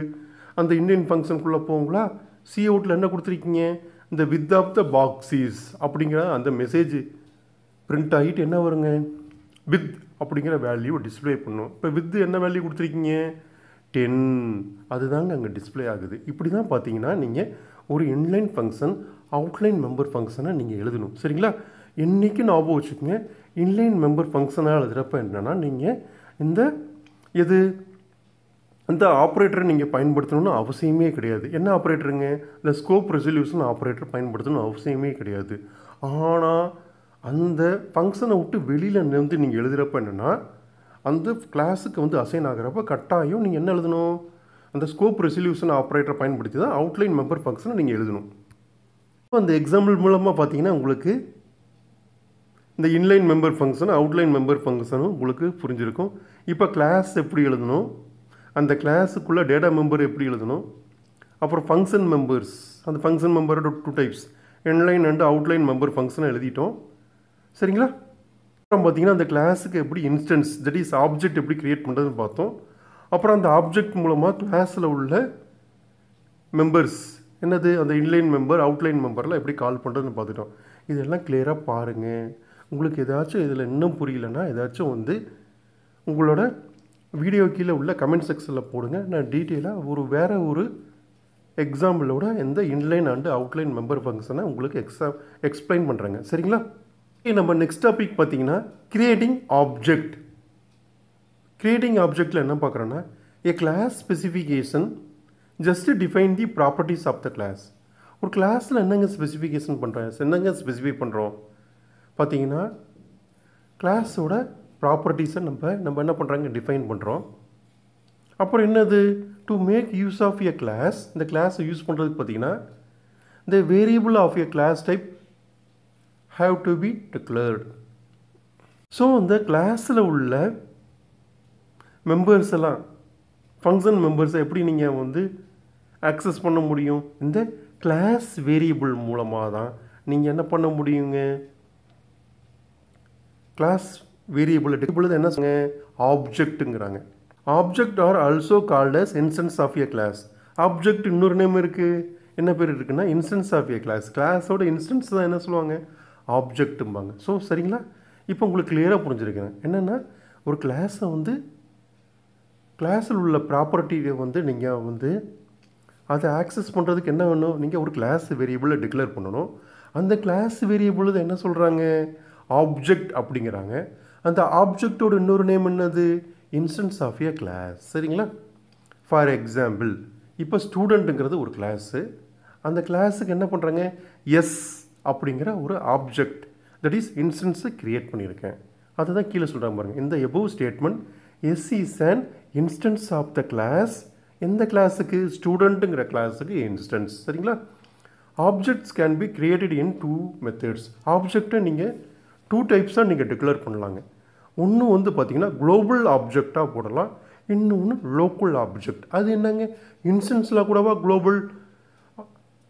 அந்த இன்லைன் ஃபங்க்ஷனுக்குள்ளே போங்களா சி அவுட்டில் என்ன கொடுத்துருக்கீங்க இந்த வித் ஆஃப் த பாக்ஸிஸ் அப்படிங்கிற அந்த மெசேஜ் பிரிண்ட் ஆகிட்டு என்ன வருங்க வித் அப்படிங்கிற வேல்யூ டிஸ்பிளே பண்ணும் இப்போ வித்து என்ன வேல்யூ கொடுத்துருக்கீங்க டென் அதுதாங்க அங்கே டிஸ்பிளே ஆகுது இப்படி தான் பார்த்தீங்கன்னா நீங்கள் ஒரு இன்லைன் ஃபங்க்ஷன் அவுட்லைன் மெம்பர் ஃபங்க்ஷனை நீங்கள் எழுதணும் சரிங்களா இன்றைக்கி ஞாபகம் வச்சுக்கோங்க இன்லைன் மெம்பர் ஃபங்க்ஷனாக எழுதுகிறப்ப என்னென்னா நீங்கள் இந்த எது இந்த ஆப்ரேட்டரை நீங்கள் பயன்படுத்தணும்னு அவசியமே கிடையாது என்ன ஆப்ரேட்டருங்க இந்த ஸ்கோப் ரெசல்யூஷன் ஆப்ரேட்டர் பயன்படுத்தணும்னு அவசியமே கிடையாது ஆனால் அந்த ஃபங்க்ஷனை விட்டு வெளியில் வந்து நீங்கள் எழுதுகிறப்ப என்னென்னா அந்த கிளாஸுக்கு வந்து அசைன் ஆகிறப்ப கட்டாயம் நீங்கள் என்ன எழுதணும் அந்த ஸ்கோப் ரெசல்யூஷன் ஆப்ரேட்டரை பயன்படுத்தி தான் அவுட்லைன் மெம்பர் ஃபங்க்ஷனை நீங்கள் எழுதணும் இப்போ அந்த எக்ஸாம்பிள் மூலமாக பார்த்தீங்கன்னா உங்களுக்கு இந்த inline member function outline member ஃபங்க்ஷனும் உங்களுக்கு புரிஞ்சிருக்கும் இப்போ கிளாஸ் எப்படி எழுதணும் அந்த கிளாஸுக்குள்ளே டேட்டா மெம்பர் எப்படி எழுதணும் அப்புறம் ஃபங்க்ஷன் மெம்பர்ஸ் அந்த ஃபங்க்ஷன் மெம்பரோட two types inline and outline member ஃபங்க்ஷனை எழுதிட்டோம் சரிங்களா அப்புறம் பார்த்திங்கன்னா அந்த கிளாஸுக்கு எப்படி இன்ஸ்டன்ஸ் தட் இஸ் ஆப்ஜெக்ட் எப்படி க்ரியேட் பண்ணுறதுன்னு பார்த்தோம் அப்புறம் அந்த ஆப்ஜெக்ட் மூலமாக கிளாஸில் உள்ள மெம்பர்ஸ் என்னது அந்த இன்லைன் மெம்பர் அவுட்லைன் மெம்பர்லாம் எப்படி கால் பண்ணுறதுன்னு பார்த்துட்டோம் இதெல்லாம் கிளியராக பாருங்கள் உங்களுக்கு ஏதாச்சும் இதில் இன்னும் புரியலன்னா ஏதாச்சும் வந்து உங்களோட வீடியோ கீழே உள்ள கமெண்ட் செக்ஷனில் போடுங்க நான் டீட்டெயிலாக ஒரு வேறு ஒரு எக்ஸாம்பிளோட எந்த இன்லைன் அண்டு அவுட்லைன் மெம்பர் ஃபங்க்ஷனை உங்களுக்கு எக்ஸா எக்ஸ்பிளைன் பண்ணுறேங்க சரிங்களா நம்ம நெக்ஸ்ட் டாபிக் பார்த்தீங்கன்னா கிரியேட்டிங் ஆப்ஜெக்ட் கிரியேட்டிங் ஆப்ஜெக்டில் என்ன பார்க்குறோன்னா a class specification just define the properties of the class ஒரு கிளாஸில் என்னங்க ஸ்பெசிஃபிகேஷன் பண்ணுறோம் என்னங்க ஸ்பெசிஃபை பண்ணுறோம் பார்த்தீங்கன்னா கிளாஸோட ப்ராப்பர்ட்டிஸை நம்ம நம்ம என்ன பண்ணுறாங்க டிஃபைன் பண்ணுறோம் அப்புறம் என்னது to make use of a class இந்த கிளாஸை யூஸ் பண்ணுறதுக்கு பார்த்தீங்கன்னா இந்த variable of a class type have to be declared so அந்த கிளாஸில் உள்ள மெம்பர்ஸ் எல்லாம் ஃபங்க்ஷன் மெம்பர்ஸை எப்படி நீங்கள் வந்து ஆக்சஸ் பண்ண முடியும் இந்த கிளாஸ் வேரியபிள் மூலமாக தான் நீங்கள் என்ன பண்ண முடியுங்க கிளாஸ் வேரியபிள் பொழுது என்ன சொங்க ஆப்ஜெக்ட்டுங்கிறாங்க object are also called as instance of a class object இன்னொரு நேம் இருக்குது என்ன பேர் இருக்குன்னா இன்ஸ்டன்ஸ் ஆஃப் எ கிளாஸ் கிளாஸோட இன்ஸ்டன்ஸ் தான் என்ன சொல்லுவாங்க ஆப்ஜெக்ட்டும்பாங்க ஸோ சரிங்களா இப்போ உங்களுக்கு கிளியராக புரிஞ்சுருக்கிறேன் என்னென்னா ஒரு கிளாஸை வந்து கிளாஸில் உள்ள ப்ராப்பர்ட்டியை வந்து நீங்கள் வந்து அதை ஆக்சஸ் பண்ணுறதுக்கு என்ன வேணும் நீங்கள் ஒரு கிளாஸ் வேரியபிளை டிக்ளேர் பண்ணணும் அந்த கிளாஸ் வேரியபிள் என்ன சொல்கிறாங்க ஆப்ஜெக்ட் அப்படிங்கிறாங்க அந்த ஆப்ஜெக்டோட இன்னொரு நேம் என்னது இன்ஸ்டன்ஸ் ஆஃப் ஏ கிளாஸ் சரிங்களா ஃபார் எக்ஸாம்பிள் இப்போ ஸ்டூடெண்ட்டுங்கிறது ஒரு கிளாஸு அந்த கிளாஸுக்கு என்ன பண்ணுறாங்க எஸ் அப்படிங்கிற ஒரு ஆப்ஜெக்ட் தட் இஸ் இன்ஸ்டன்ஸை க்ரியேட் பண்ணியிருக்கேன் அதை தான் கீழே சொல்கிறாங்க பாருங்கள் இந்த above statement S is and instance of the class எந்த கிளாஸுக்கு ஸ்டூடெண்ட்டுங்கிற கிளாஸுக்கு இன்ஸ்டன்ஸ் சரிங்களா objects can be created in two methods ஆப்ஜெக்டை நீங்கள் டூ டைப்ஸாக நீங்கள் டிக்ளேர் பண்ணலாங்க ஒன்று வந்து பார்த்திங்கன்னா குளோபல் ஆப்ஜெக்டாக போடலாம் இன்னொன்று லோக்கல் ஆப்ஜெக்ட் அது என்னங்க இன்ஸ்டன்ஸில் கூடவா குளோபல்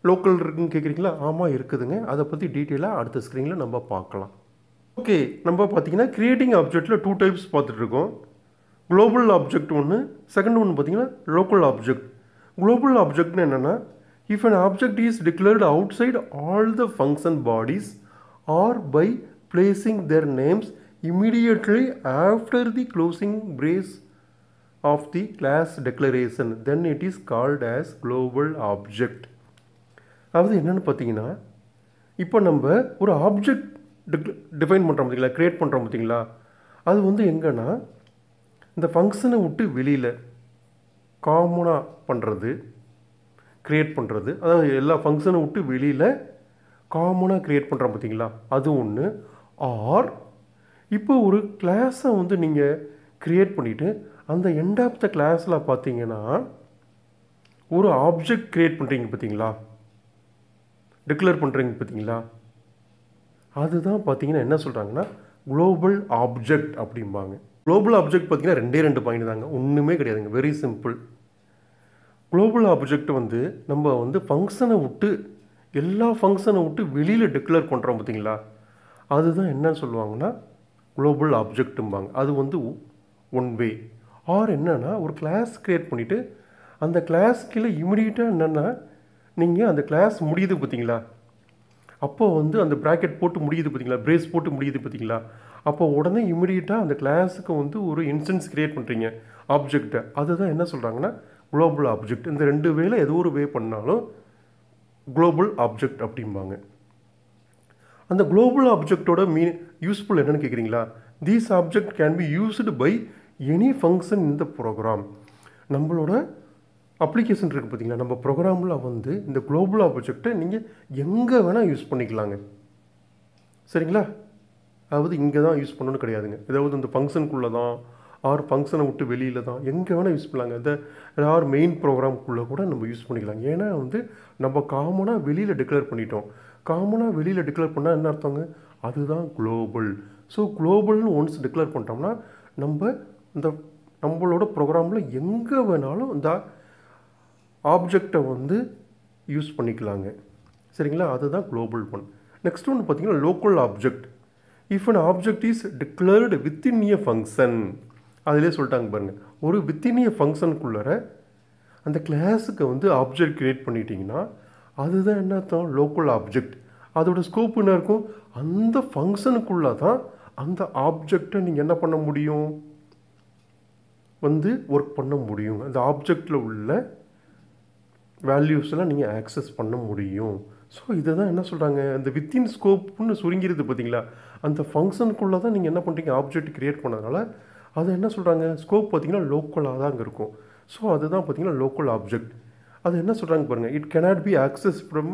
லோக்கல் இருக்குன்னு கேட்குறீங்களா ஆமாம் இருக்குதுங்க அதை பற்றி டீட்டெயிலாக அடுத்த ஸ்க்ரீனில் நம்ம பார்க்கலாம் ஓகே நம்ம பார்த்தீங்கன்னா க்ரியேட்டிங் ஆப்ஜெக்டில் டூ டைப்ஸ் பார்த்துட்ருக்கோம் குளோபல் ஆப்ஜெக்ட் ஒன்று செகண்ட் ஒன்று பார்த்திங்கன்னா லோக்கல் ஆப்ஜெக்ட் குளோபல் ஆப்ஜெக்ட்னு என்னென்னா if an object is declared outside all the function bodies or by placing their names immediately after the closing brace of the class declaration then it is called as global object அதாவது என்னென்னு பார்த்தீங்கன்னா இப்போ நம்ம ஒரு object define பண்ணுறோம் பார்த்தீங்களா create பண்ணுறோம் பார்த்தீங்களா அது வந்து எங்கன்னா இந்த ஃபங்க்ஷனை விட்டு வெளியில் காமனாக பண்ணுறது க்ரியேட் பண்ணுறது அதாவது எல்லா ஃபங்க்ஷனை விட்டு வெளியில் காமனாக க்ரியேட் பண்ணுறோம் பார்த்தீங்களா அது ஒன்று ஆர் இப்போ ஒரு கிளாஸை வந்து நீங்கள் க்ரியேட் பண்ணிவிட்டு அந்த எண்ட் ஆஃப் த கிளாஸில் பார்த்தீங்கன்னா ஒரு ஆப்ஜெக்ட் க்ரியேட் பண்ணுறீங்க பார்த்தீங்களா டிக்ளேர் பண்ணுறீங்க பார்த்தீங்களா அதுதான் பார்த்தீங்கன்னா என்ன சொல்கிறாங்கன்னா குளோபல் ஆப்ஜெக்ட் அப்படிம்பாங்க குளோபல் ஆப்ஜெக்ட் பார்த்திங்கன்னா ரெண்டே ரெண்டு பாயிண்ட் தாங்க ஒன்றுமே கிடையாதுங்க வெரி சிம்பிள் குளோபல் ஆப்ஜெக்ட் வந்து நம்ம வந்து ஃபங்க்ஷனை விட்டு எல்லா ஃபங்க்ஷனை விட்டு வெளியில் டிக்ளேர் பண்ணுறோம் பார்த்தீங்களா அதுதான் என்னன்னு சொல்லுவாங்கன்னா குளோபல் ஆப்ஜெக்ட்டும்பாங்க அது வந்து ஒன் வே ஆர் என்னென்னா ஒரு கிளாஸ் க்ரியேட் பண்ணிவிட்டு அந்த கிளாஸ் இமிடியேட்டாக என்னென்னா நீங்கள் அந்த கிளாஸ் முடியுது பார்த்தீங்களா அப்போது வந்து அந்த ப்ராக்கெட் போட்டு முடியுது பார்த்தீங்களா பிரேஸ் போட்டு முடியுது பார்த்தீங்களா அப்போ உடனே இமிடியேட்டாக அந்த கிளாஸுக்கு வந்து ஒரு இன்ஸ்டன்ஸ் க்ரியேட் பண்ணுறீங்க ஆப்ஜெக்டை அதுதான் என்ன சொல்கிறாங்கன்னா குளோபல் ஆப்ஜெக்ட் இந்த ரெண்டு வேலை ஏதோ ஒரு வே பண்ணாலும் குளோபல் ஆப்ஜெக்ட் அப்படிம்பாங்க அந்த குளோபல் ஆப்ஜெக்டோட மீன் யூஸ்ஃபுல் என்னென்னு கேட்குறீங்களா these object can be used by any function இந்த ப்ரோக்ராம் நம்மளோட அப்ளிகேஷன் இருக்குது பார்த்தீங்களா நம்ம ப்ரோக்ராமில் வந்து இந்த குளோபல் ஆப்ஜெக்டை நீங்கள் எங்கே வேணால் யூஸ் பண்ணிக்கலாங்க சரிங்களா அதாவது இங்கே தான் யூஸ் பண்ணணும்னு கிடையாதுங்க ஏதாவது இந்த ஃபங்க்ஷனுக்குள்ளே தான் ஆர் ஃபங்க்ஷனை விட்டு வெளியில் தான் எங்கே வேணால் யூஸ் பண்ணலாங்க இந்த ஆர் மெயின் ப்ரோக்ராம்குள்ளே கூட நம்ம யூஸ் பண்ணிக்கலாங்க ஏன்னா வந்து நம்ம காமனாக வெளியில் டிக்ளேர் பண்ணிட்டோம் காமனாக வெளியில் டிக்ளேர் பண்ணால் என்ன அர்த்தங்க அதுதான் குளோபல் ஸோ குளோபல்னு ஒன்ஸ் டிக்ளேர் பண்ணிட்டோம்னா நம்ம இந்த நம்மளோட ப்ரோக்ராமில் எங்கே வேணாலும் இந்த ஆப்ஜெக்டை வந்து யூஸ் பண்ணிக்கலாங்க சரிங்களா அதுதான் குளோபல் ஒன் நெக்ஸ்ட் ஒன்று பார்த்தீங்கன்னா local object if an object is declared within இய ஃபங்க்ஷன் அதிலே சொல்லிட்டாங்க பாருங்கள் ஒரு வித்தின் இய ஃபங்க்ஷனுக்குள்ளார அந்த கிளாஸுக்கு வந்து ஆப்ஜெக்ட் க்ரியேட் பண்ணிட்டீங்கன்னா அதுதான் என்ன லோக்கல் ஆப்ஜெக்ட் அதோட ஸ்கோப் என்ன இருக்கும் அந்த ஃபங்க்ஷனுக்குள்ளே தான் அந்த ஆப்ஜெக்டை நீங்கள் என்ன பண்ண முடியும் வந்து ஒர்க் பண்ண முடியும் அந்த ஆப்ஜெக்டில் உள்ள வேல்யூஸ்லாம் நீங்கள் ஆக்சஸ் பண்ண முடியும் ஸோ இதை தான் என்ன சொல்கிறாங்க இந்த வித்தின் ஸ்கோப்னு சுருங்கிருது பார்த்தீங்களா அந்த ஃபங்க்ஷனுக்குள்ளே தான் நீங்கள் என்ன பண்ணுறீங்க ஆப்ஜெக்ட் க்ரியேட் பண்ணதுனால அது என்ன சொல்கிறாங்க ஸ்கோப் பார்த்திங்கன்னா லோக்கலாக தான் அங்கே இருக்கும் ஸோ அதுதான் பார்த்திங்கன்னா லோக்கல் ஆப்ஜெக்ட் அது என்ன சொல்கிறாங்க பாருங்கள் it cannot be access from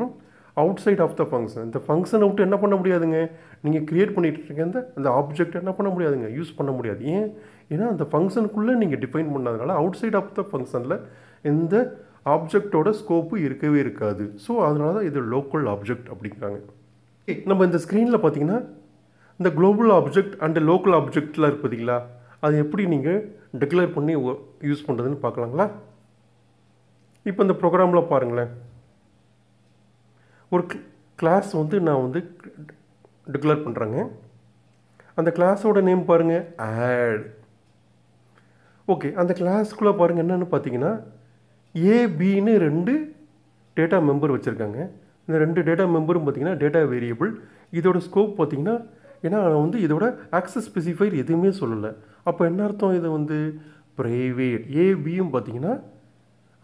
outside of the function இந்த ஃபங்க்ஷனை விட்டு என்ன பண்ண முடியாதுங்க நீங்கள் க்ரியேட் பண்ணிகிட்டு இருக்க அந்த ஆப்ஜெக்ட் என்ன பண்ண முடியாதுங்க யூஸ் பண்ண முடியாது ஏன் ஏன்னா அந்த ஃபங்க்ஷனுக்குள்ளே நீங்கள் டிஃபைன் பண்ணதுனால அவுட் சைட் ஆஃப் த ஃபங்க்ஷனில் இந்த ஆப்ஜெக்டோட ஸ்கோப்பு இருக்கவே இருக்காது ஸோ அதனால தான் இது லோக்கல் ஆப்ஜெக்ட் அப்படிங்கிறாங்க நம்ம இந்த ஸ்க்ரீனில் பார்த்தீங்கன்னா இந்த குளோபல் ஆப்ஜெக்ட் அண்ட் லோக்கல் ஆப்ஜெக்ட்லாம் இருப்பதுங்களா அது எப்படி நீங்கள் டிக்ளேர் பண்ணி யூஸ் பண்ணுறதுன்னு பார்க்கலாங்களா இப்போ இந்த ப்ரோக்ராமில் பாருங்களேன் ஒரு கிளாஸ் வந்து நான் வந்து டிக்ளேர் பண்ணுறேங்க அந்த கிளாஸோட நேம் பாருங்கள் ஆட் ஓகே அந்த கிளாஸ்க்குள்ளே பாருங்கள் என்னென்னு பார்த்தீங்கன்னா ஏபின்னு ரெண்டு டேட்டா மெம்பர் வச்சுருக்காங்க இந்த ரெண்டு டேட்டா மெம்பரும் பார்த்திங்கன்னா டேட்டா வேரியபிள் இதோட ஸ்கோப் பார்த்திங்கன்னா ஏன்னா நான் வந்து இதோட ஆக்சஸ் ஸ்பெசிஃபைர் எதுவுமே சொல்லலை அப்போ என்ன அர்த்தம் இது வந்து ப்ரைவேட் ஏபியும் பார்த்திங்கன்னா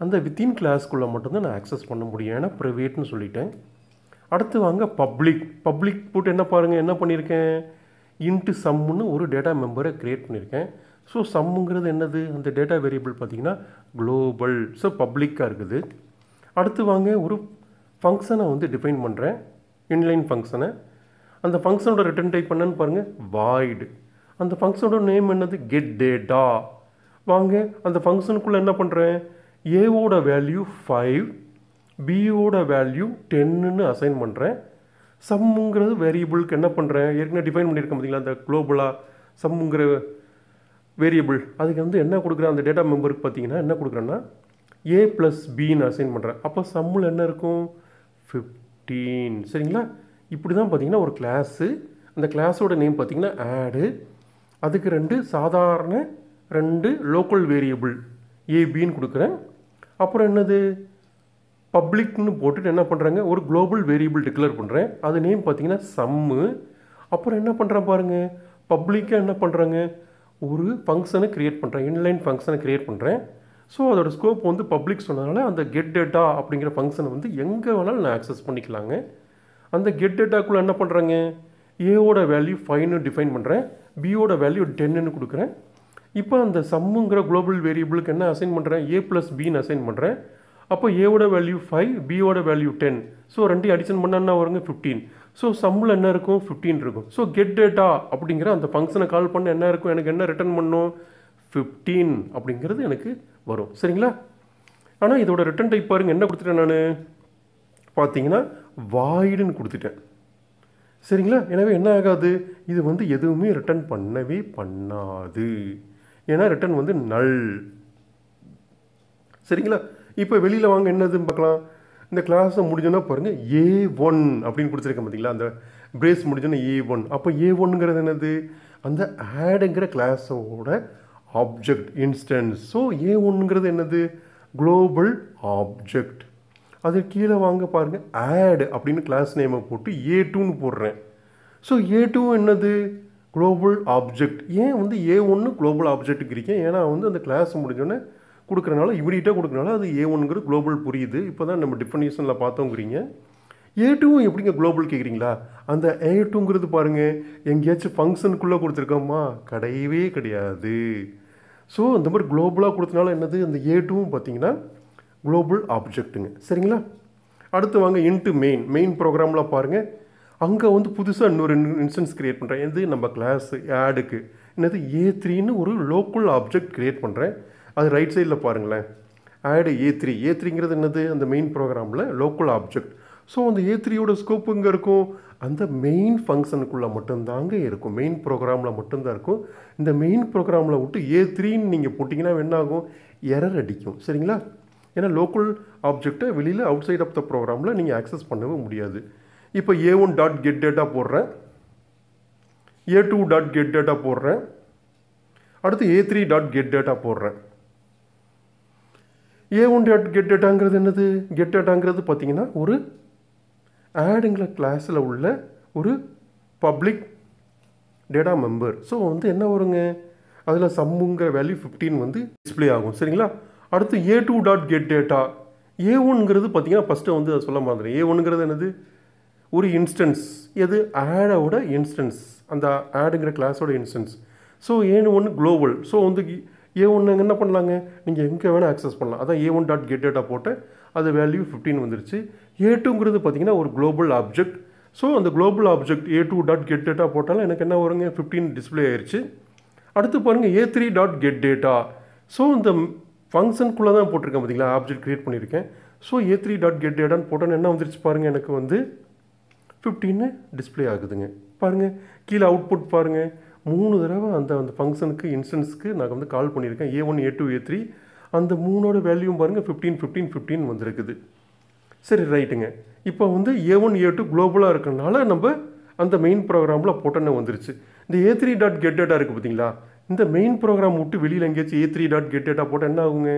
அந்த வித்தின் கிளாஸ்க்குள்ளே மட்டும்தான் நான் ஆக்சஸ் பண்ண முடியும் ஏன்னா ப்ரைவேட்னு சொல்லிட்டேன் அடுத்து வாங்க பப்ளிக் பப்ளிக் போட்டு என்ன பாருங்கள் என்ன பண்ணியிருக்கேன் இன்ட்டு சம்முன்னு ஒரு டேட்டா மெம்பரை க்ரியேட் பண்ணியிருக்கேன் ஸோ சம்முங்கிறது என்னது அந்த டேட்டா வேரியபிள் பார்த்திங்கன்னா குளோபல் ஸோ பப்ளிக்காக இருக்குது அடுத்து வாங்க ஒரு ஃபங்க்ஷனை வந்து டிஃபைன் பண்ணுறேன் இன்லைன் ஃபங்க்ஷனை அந்த ஃபங்க்ஷனோட ரிட்டர்ன் டைப் பண்ணேன்னு பாருங்கள் வாய்டு அந்த ஃபங்க்ஷனோட நேம் என்னது கெட் டேட்டா வாங்க அந்த ஃபங்க்ஷனுக்குள்ளே என்ன பண்ணுறேன் ஏவோட வேல்யூ ஃபைவ் பியோட வேல்யூ டென்னுன்னு அசைன் பண்ணுறேன் சம்முங்கிறது வேரியபிளுக்கு என்ன பண்ணுறேன் ஏற்கனவே டிஃபைன் பண்ணியிருக்கேன் பார்த்தீங்களா அந்த குளோபலாக சம்முங்கிற வேரியபிள் அதுக்கு வந்து என்ன கொடுக்குறேன் அந்த டேட்டா மெம்பருக்கு பார்த்தீங்கன்னா என்ன கொடுக்குறேன்னா ஏ ப்ளஸ் பின்னு அசைன் பண்ணுறேன் அப்போ சம்மில் என்ன இருக்கும் ஃபிஃப்டீன் சரிங்களா இப்படி தான் பார்த்தீங்கன்னா ஒரு கிளாஸு அந்த கிளாஸோட நேம் பார்த்திங்கன்னா ஆடு அதுக்கு ரெண்டு சாதாரண ரெண்டு லோக்கல் வேரியபிள் ஏபின்னு கொடுக்குறேன் அப்புறம் என்னது பப்ளிக்னு போட்டுட்டு என்ன பண்ணுறாங்க ஒரு குளோபல் வேரியபிள் டிக்ளேர் பண்ணுறேன் அது நேம் பார்த்திங்கன்னா சம்மு அப்புறம் என்ன பண்ணுறேன் பாருங்கள் பப்ளிக்காக என்ன பண்ணுறாங்க ஒரு ஃபங்க்ஷனை க்ரியேட் பண்ணுறேன் இன்லைன் ஃபங்க்ஷனை க்ரியேட் பண்ணுறேன் ஸோ அதோடய ஸ்கோப் வந்து பப்ளிக் சொன்னதுனால அந்த கெட் டேட்டா அப்படிங்கிற ஃபங்க்ஷனை வந்து எங்கே வேணாலும் நான் ஆக்சஸ் பண்ணிக்கலாங்க அந்த கெட் டேட்டாக்குள்ளே என்ன பண்ணுறாங்க ஏவோட வேல்யூ ஃபைவ்னு டிஃபைன் பண்ணுறேன் பியோட வேல்யூ டென்னு கொடுக்குறேன் இப்போ அந்த சம்முங்கிற குளோபல் வேரியபிளுக்கு என்ன அசைன் பண்ணுறேன் ஏ ப்ளஸ் பின்னு அசைன் பண்ணுறேன் அப்போ ஏவோட வேல்யூ ஃபைவ் பியோட வேல்யூ டென் ஸோ ரெண்டையும் அடிஷன் பண்ணால் என்ன வருங்க ஃபிஃப்டீன் ஸோ சம்மில் என்ன இருக்கும் ஃபிஃப்டீன் இருக்கும் ஸோ கெட் டேட்டா அப்படிங்கிற அந்த ஃபங்க்ஷனை கால் பண்ண என்ன இருக்கும் எனக்கு என்ன ரிட்டர்ன் பண்ணும் ஃபிஃப்டீன் அப்படிங்கிறது எனக்கு வரும் சரிங்களா ஆனால் இதோட ரிட்டன் டைப் பாருங்கள் என்ன கொடுத்துட்டேன் நான் பார்த்தீங்கன்னா வாயிடுன்னு கொடுத்துட்டேன் சரிங்களா எனவே என்ன ஆகாது இது வந்து எதுவுமே ரிட்டர்ன் பண்ணவே பண்ணாது ஏன்னா ரிட்டர்ன் வந்து நல் சரிங்களா இப்போ வெளியில் வாங்க என்னதுன்னு பார்க்கலாம் இந்த கிளாஸை முடிஞ்சோன்னா பாருங்கள் ஏ ஒன் அப்படின்னு கொடுத்துருக்கேன் பார்த்தீங்களா அந்த பிரேஸ் முடிஞ்சோன்னா ஏ ஒன் அப்போ ஏ ஒன்னுங்கிறது என்னது அந்த ஆடுங்கிற கிளாஸோட ஆப்ஜெக்ட் இன்ஸ்டன்ஸ் ஸோ ஏ ஒன்னுங்கிறது என்னது குளோபல் ஆப்ஜெக்ட் அது கீழே வாங்க பாருங்கள் ஆட் அப்படின்னு கிளாஸ் நேமை போட்டு ஏ டூன்னு போடுறேன் ஸோ ஏ டூ என்னது குளோபல் ஆப்ஜெக்ட் ஏன் வந்து ஏ ஒன்று குளோபல் ஆப்ஜெக்ட்டுக்கு இருக்கேன் ஏன்னா வந்து அந்த கிளாஸ் முடிஞ்சோடனே கொடுக்குறனால இமீடியட்டாக கொடுக்குறனால அது ஏ ஒன்ங்கிற குளோபல் புரியுது இப்போ தான் நம்ம டிஃபனேஷனில் பார்த்தோங்கிறீங்க ஏ டூவும் எப்படிங்க குளோபல் கேட்குறீங்களா அந்த ஏ டூங்கிறது பாருங்கள் எங்கேயாச்சும் ஃபங்க்ஷனுக்குள்ளே கொடுத்துருக்கோமா கிடையவே கிடையாது ஸோ இந்த மாதிரி குளோபலாக கொடுத்தனால என்னது அந்த ஏ டூவும் பார்த்தீங்கன்னா குளோபல் ஆப்ஜெக்ட்டுங்க சரிங்களா அடுத்து வாங்க இன்ட்டு மெயின் மெயின் ப்ரோக்ராமில் பாருங்கள் அங்கே வந்து புதுசாக இன்னொரு இன்ஸ்டன்ஸ் க்ரியேட் பண்ணுறேன் இது நம்ம கிளாஸு ஆடுக்கு என்னது ஏ த்ரீன்னு ஒரு லோக்கல் ஆப்ஜெக்ட் க்ரியேட் பண்ணுறேன் அது ரைட் சைடில் பாருங்களேன் ஆடு ஏ த்ரீ ஏ த்ரீங்கிறது என்னது அந்த மெயின் ப்ரோக்ராமில் லோக்கல் ஆப்ஜெக்ட் ஸோ அந்த ஏ த்ரீயோட ஸ்கோப் இங்கே இருக்கும் அந்த மெயின் ஃபங்க்ஷனுக்குள்ளே மட்டும்தாங்க இருக்கும் மெயின் ப்ரோக்ராமில் மட்டும்தான் இருக்கும் இந்த மெயின் ப்ரோக்ராமில் விட்டு ஏ த்ரீன்னு நீங்கள் போட்டிங்கன்னா என்னாகும் எரர் அடிக்கும் சரிங்களா ஏன்னா லோக்கல் ஆப்ஜெக்டை வெளியில் அவுட் சைட் ஆஃப் த ப்ரோக்ராமில் நீங்கள் ஆக்சஸ் பண்ணவே முடியாது இப்போ A one dot get data போடுறேன் A two dot get data போடுறேன் அடுத்து A three dot get data போடுறேன் ஏ ஒன்று கெட் டேட்டாங்கிறது என்னது கெட் அட்டாங்கிறது பார்த்தீங்கன்னா ஒரு ஆடுங்கிற கிளாஸில் உள்ள ஒரு பப்ளிக் டேட்டா மெம்பர் ஸோ வந்து என்ன வருங்க அதில் சம்முங்கிற வேல்யூ ஃபிஃப்டீன் வந்து டிஸ்பிளே ஆகும் சரிங்களா அடுத்து A two dot get data A ஒன்ங்கிறது பார்த்தீங்கன்னா ஃபஸ்ட்டு வந்து அதை சொல்ல மாதிரி ஏ ஒன்ங்கிறது என்னது ஒரு இன்ஸ்டன்ஸ் எது ஆடோட இன்ஸ்டன்ஸ் அந்த ஆடுங்கிற கிளாஸோட இன்ஸ்டன்ஸ் ஸோ ஏன்னு ஒன்று குளோபல் ஸோ வந்து ஏ ஒன்று என்ன பண்ணலாங்க நீங்கள் எங்கே வேணால் ஆக்சஸ் பண்ணலாம் அதான் A one dot get data போட்டு அது வேல்யூ ஃபிஃப்டின் வந்துருச்சு ஏ டூங்கிறது பார்த்திங்கன்னா ஒரு குளோபல் ஆப்ஜெக்ட் ஸோ அந்த global object A two dot get data போட்டாலும் எனக்கு என்ன வருங்க ஃபிஃப்டீன் டிஸ்பிளே ஆயிடுச்சு அடுத்து பாருங்கள் A three dot get data so இந்த ஃபங்க்ஷனுக்குள்ளே தான் போட்டிருக்கேன் பார்த்தீங்களா ஆப்ஜெக்ட் க்ரியேட் பண்ணியிருக்கேன் so A three dot get டேட்டான்னு போட்டோன்னு என்ன வந்துருச்சு பாருங்கள் எனக்கு வந்து ஃபிஃப்டின்னு டிஸ்பிளே ஆகுதுங்க பாருங்கள் கீழே அவுட்புட் பாருங்கள் மூணு தடவை அந்த அந்த ஃபங்க்ஷனுக்கு இன்ஸ்டன்ஸ்க்கு நான் வந்து கால் பண்ணியிருக்கேன் A one A two A three அந்த மூணோட வேல்யூ பாருங்கள் ஃபிஃப்டீன் ஃபிஃப்டீன் ஃபிஃப்டின் வந்திருக்குது சரி ரைட்டுங்க இப்போ வந்து ஏ ஒன் ஏ டூ குளோபலாக இருக்கிறனால நம்ம அந்த மெயின் ப்ரோக்ராமில் போட்டோன்னு வந்துருச்சு இந்த A three dot get data இருக்குது பார்த்தீங்களா இந்த மெயின் ப்ரோக்ராம் விட்டு வெளியில் எங்கேயாச்சும் A three dot get data போட்டால் என்ன ஆகுங்க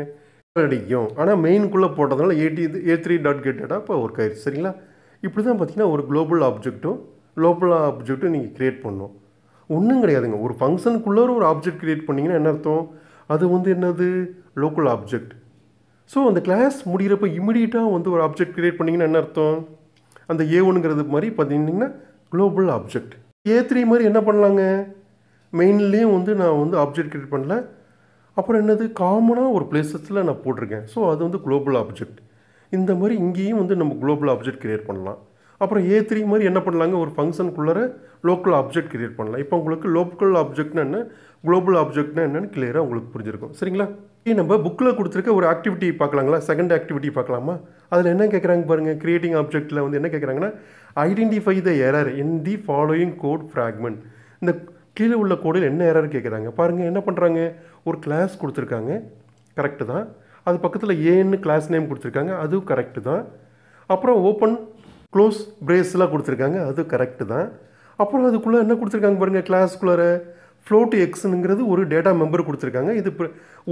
அடிக்கும் ஆனால் மெயின்குள்ளே போட்டதுனால ஏடி A three dot get data இப்போ ஒர்க் ஆயிடுச்சு சரிங்களா இப்படி தான் பார்த்தீங்கன்னா ஒரு குளோபல் ஆப்ஜெக்ட்டும் குளோபல் ஆப்ஜெக்ட்டும் நீங்கள் க்ரியேட் பண்ணணும் ஒன்றும் கிடையாதுங்க ஒரு ஃபங்க்ஷனுக்குள்ளே ஒரு ஆப்ஜெக்ட் க்ரியேட் பண்ணிங்கன்னா என்ன அர்த்தம் அது வந்து என்னது லோக்கல் ஆப்ஜெக்ட் ஸோ அந்த கிளாஸ் முடிகிறப்ப இமிடியட்டாக வந்து ஒரு ஆப்ஜெக்ட் க்ரியேட் பண்ணிங்கன்னா என்ன அர்த்தம் அந்த ஏ ஒன்றுங்கிறது மாதிரி பார்த்தீங்கன்னா குளோபல் ஆப்ஜெக்ட் ஏ த்ரீ மாதிரி என்ன பண்ணலாங்க மெயின்லேயும் வந்து நான் வந்து ஆப்ஜெக்ட் க்ரியேட் பண்ணல அப்புறம் என்னது காமனாக ஒரு பிளேசஸில் நான் போட்டிருக்கேன் ஸோ அது வந்து குளோபல் ஆப்ஜெக்ட் இந்த மாதிரி இங்கேயும் வந்து நம்ம குளோபல் ஆப்ஜெக்ட் க்ரியேட் பண்ணலாம் அப்புறம் ஏ த்ரீ மாதிரி என்ன பண்ணலாங்க ஒரு ஃபங்க்ஷனுக்குள்ளார லோக்கல் ஆப்ஜெக்ட் கிரியேட் பண்ணலாம் இப்போ உங்களுக்கு லோக்கல் ஆப்ஜெக்ட்னா என்ன குளோபல் ஆப்ஜெக்ட்னா என்னென்னு கிளியராக உங்களுக்கு புரிஞ்சிருக்கும் சரிங்களா இப்போ நம்ம புக்கில் கொடுத்துருக்க ஒரு ஆக்டிவிட்டி பார்க்கலாங்களா செகண்ட் ஆக்டிவிட்டி பார்க்கலாமா அதில் என்ன கேட்குறாங்க பாருங்கள் கிரியேட்டிங் ஆப்ஜெக்ட்டில் வந்து என்ன கேட்குறாங்கன்னா identify the error in the following code fragment இந்த கீழே உள்ள கோடில் என்ன எரர் கேட்குறாங்க பாருங்கள் என்ன பண்ணுறாங்க ஒரு கிளாஸ் கொடுத்துருக்காங்க கரெக்டு தான் அது பக்கத்தில் ஏன்னு கிளாஸ் நேம் கொடுத்துருக்காங்க அதுவும் கரெக்டு தான் அப்புறம் ஓப்பன் க்ளோஸ் பிரேஸ்லாம் கொடுத்துருக்காங்க அது கரெக்டு தான் அப்புறம் அதுக்குள்ளே என்ன கொடுத்துருக்காங்க பாருங்கள் கிளாஸ்க்குள்ளார ஃப்ளோட் எக்ஸுங்கிறது ஒரு டேட்டா மெம்பர் கொடுத்துருக்காங்க இது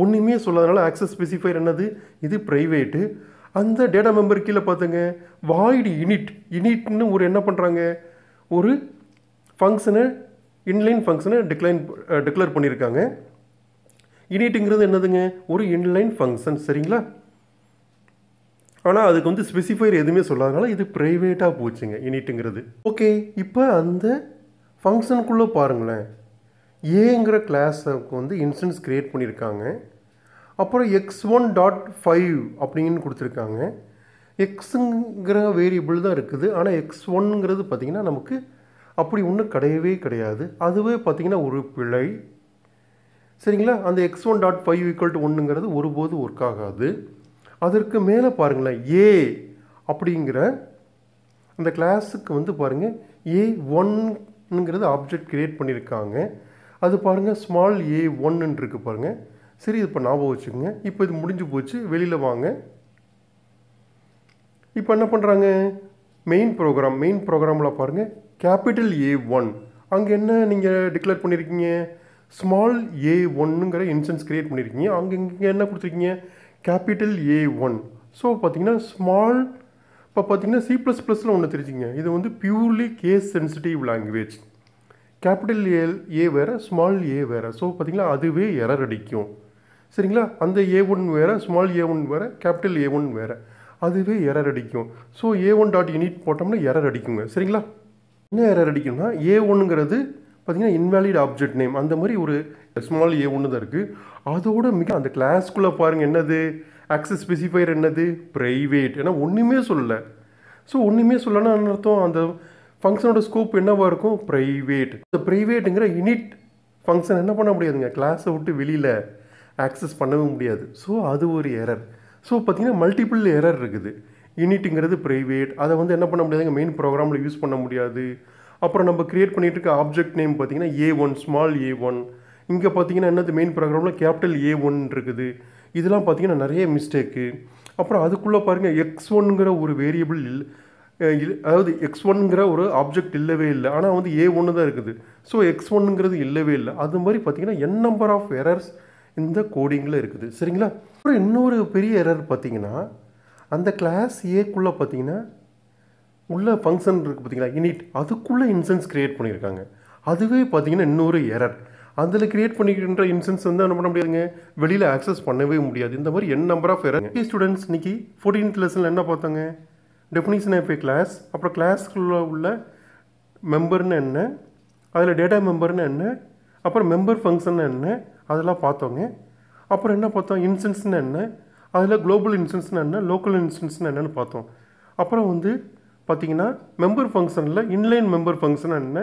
ஒன்றுமே சொல்லாதனால ஆக்சஸ் ஸ்பெசிஃபைர் என்னது இது ப்ரைவேட்டு அந்த டேட்டா மெம்பர் கீழே பார்த்துங்க வாய்டு இனிட் இனிட்னு ஒரு என்ன பண்ணுறாங்க ஒரு ஃபங்க்ஷனை இன்லைன் ஃபங்க்ஷனை டிக்ளைன் டிக்ளேர் பண்ணியிருக்காங்க இனிட்டுங்கிறது என்னதுங்க ஒரு இன்லைன் ஃபங்க்ஷன் சரிங்களா ஆனால் அதுக்கு வந்து ஸ்பெசிஃபைர் எதுவுமே சொல்லாதனால இது ப்ரைவேட்டாக போச்சுங்க இனிட்டுங்கிறது ஓகே இப்போ அந்த ஃபங்க்ஷனுக்குள்ளே பாருங்களேன் ஏங்கிற கிளாஸுக்கு வந்து இன்ஸ்டன்ஸ் க்ரியேட் பண்ணியிருக்காங்க அப்புறம் எக்ஸ் ஒன் டாட் ஃபைவ் அப்படின்னு கொடுத்துருக்காங்க எக்ஸுங்கிற வேரியபிள் தான் இருக்குது ஆனால் எக்ஸ் ஒன்ங்கிறது பார்த்திங்கன்னா நமக்கு அப்படி ஒன்றும் கிடையவே கிடையாது அதுவே பார்த்திங்கன்னா ஒரு பிழை சரிங்களா அந்த X one dot five equal to ஒன்றுங்கிறது ஒருபோது ஒர்க் ஆகாது அதற்கு மேலே பாருங்களேன் ஏ அப்படிங்கிற அந்த கிளாஸுக்கு வந்து பாருங்கள் ஏ ஒன்னுங்கிறது ஆப்ஜெக்ட் க்ரியேட் பண்ணியிருக்காங்க அது பாருங்கள் ஸ்மால் ஏ ஒன்னுன்னு இருக்குது பாருங்கள் சரி இது இப்போ ஞாபகம் வச்சுக்கோங்க இப்போ இது முடிஞ்சு போச்சு வெளியில் வாங்க இப்போ என்ன பண்ணுறாங்க மெயின் ப்ரோக்ராம் மெயின் ப்ரோக்ராமில் பாருங்கள் கேபிட்டல் ஏ ஒன் அங்கே என்ன நீங்கள் டிக்ளேர் பண்ணியிருக்கீங்க ஸ்மால் ஏ ஒன்னுங்கிற இன்சன்ஸ் க்ரியேட் பண்ணியிருக்கீங்க அங்கே இங்கே என்ன கொடுத்துருக்கீங்க கேபிட்டல் ஏ ஒன் ஸோ பார்த்திங்கன்னா ஸ்மால் இப்போ பார்த்திங்கன்னா சி ப்ளஸ் ப்ளஸில் ஒன்று தெரிஞ்சுங்க இது வந்து purely case sensitive language capital ஏல் ஏ வேறு ஸ்மால் ஏ வேறு ஸோ பார்த்திங்கன்னா அதுவே எரர் அடிக்கும் சரிங்களா அந்த ஏ ஒன் வேறு ஸ்மால் ஏ ஒன் வேறு கேபிட்டல் ஏ ஒன் வேறு அதுவே எரர் அடிக்கும் so A one dot unit போட்டோம்னா எரர் அடிக்குங்க சரிங்களா என்ன எரர் அடிக்கும்னா ஏ ஒன்னுங்கிறது பார்த்திங்கன்னா இன்வேலிட் ஆப்ஜெக்ட் நேம் அந்த மாதிரி ஒரு ஸ்மால் ஏ ஒன்று தான் இருக்குது அதோட மிக அந்த கிளாஸ்க்குள்ளே பாருங்கள் என்னது ஆக்சஸ் ஸ்பெசிஃபையர் என்னது ப்ரைவேட் ஏன்னா ஒன்றுமே சொல்லலை ஸோ ஒன்றுமே சொல்லலைன்னா என்ன அர்த்தம் அந்த ஃபங்க்ஷனோட ஸ்கோப் என்னவாக இருக்கும் ப்ரைவேட் இந்த ப்ரைவேட்டுங்கிற யூனிட் ஃபங்க்ஷன் என்ன பண்ண முடியாதுங்க கிளாஸை விட்டு வெளியில் ஆக்சஸ் பண்ணவே முடியாது ஸோ அது ஒரு எரர் ஸோ பார்த்திங்கன்னா மல்டிபிள் எரர் இருக்குது யூனிட்டுங்கிறது ப்ரைவேட் அதை வந்து என்ன பண்ண முடியாதுங்க மெயின் ப்ரோக்ராமில் யூஸ் பண்ண முடியாது அப்புறம் நம்ம க்ரியேட் பண்ணிகிட்டு இருக்க ஆப்ஜெக்ட் நேம் பார்த்திங்கன்னா A one small A one இங்கே பார்த்தீங்கன்னா என்னது மெயின் ப்ரோக்ராமில் கேபிட்டல் ஏ ஒன் இருக்குது இதெல்லாம் பார்த்தீங்கன்னா நிறைய மிஸ்டேக்கு அப்புறம் அதுக்குள்ளே பாருங்கள் எக்ஸ் ஒன்னுங்கிற ஒரு வேரியபிள் இல்லை அதாவது எக்ஸ் ஒன்னுங்கிற ஒரு ஆப்ஜெக்ட் இல்லவே இல்லை ஆனால் வந்து ஏ ஒன்று தான் இருக்குது ஸோ எக்ஸ் ஒன்னுங்கிறது இல்லவே இல்லை அது மாதிரி பார்த்திங்கன்னா என் நம்பர் ஆஃப் எரர்ஸ் இந்த கோடிங்கில் இருக்குது சரிங்களா அப்புறம் இன்னொரு பெரிய எரர் பார்த்திங்கன்னா அந்த கிளாஸ் ஏக்குள்ளே பார்த்திங்கன்னா உள்ள ஃபங்க்ஷன் இருக்குது பார்த்தீங்களா இனிட் அதுக்குள்ளே இன்சன்ஸ் க்ரியேட் பண்ணியிருக்காங்க அதுவே பார்த்திங்கன்னா இன்னொரு எரர் அதில் கிரியேட் பண்ணிக்கின்ற இன்சென்ஸ் வந்து என்ன பண்ண முடியாதுங்க வெளியில் ஆக்சஸ் பண்ணவே முடியாது இந்த மாதிரி N number of error students இன்னைக்கு ஃபோர்டீன்த் லெசனில் என்ன பார்த்தாங்க டெஃபினிஷன் ஆஃப் ஏ கிளாஸ் அப்புறம் கிளாஸ்குள்ளே உள்ள மெம்பர்னு என்ன அதில் டேட்டா மெம்பர்னு என்ன அப்புறம் மெம்பர் ஃபங்க்ஷன் என்ன அதெல்லாம் பார்த்தோங்க அப்புறம் என்ன பார்த்தோம் இன்ஸ்டன்ஸ்னு என்ன அதில் குளோபல் இன்ஸ்டன்ஸ்னு என்ன லோக்கல் இன்சென்ஸ்னு என்னென்னு பார்த்தோம் அப்புறம் வந்து பார்த்திங்கன்னா மெம்பர் ஃபங்க்ஷனில் இன்லைன் மெம்பர் ஃபங்க்ஷன் என்ன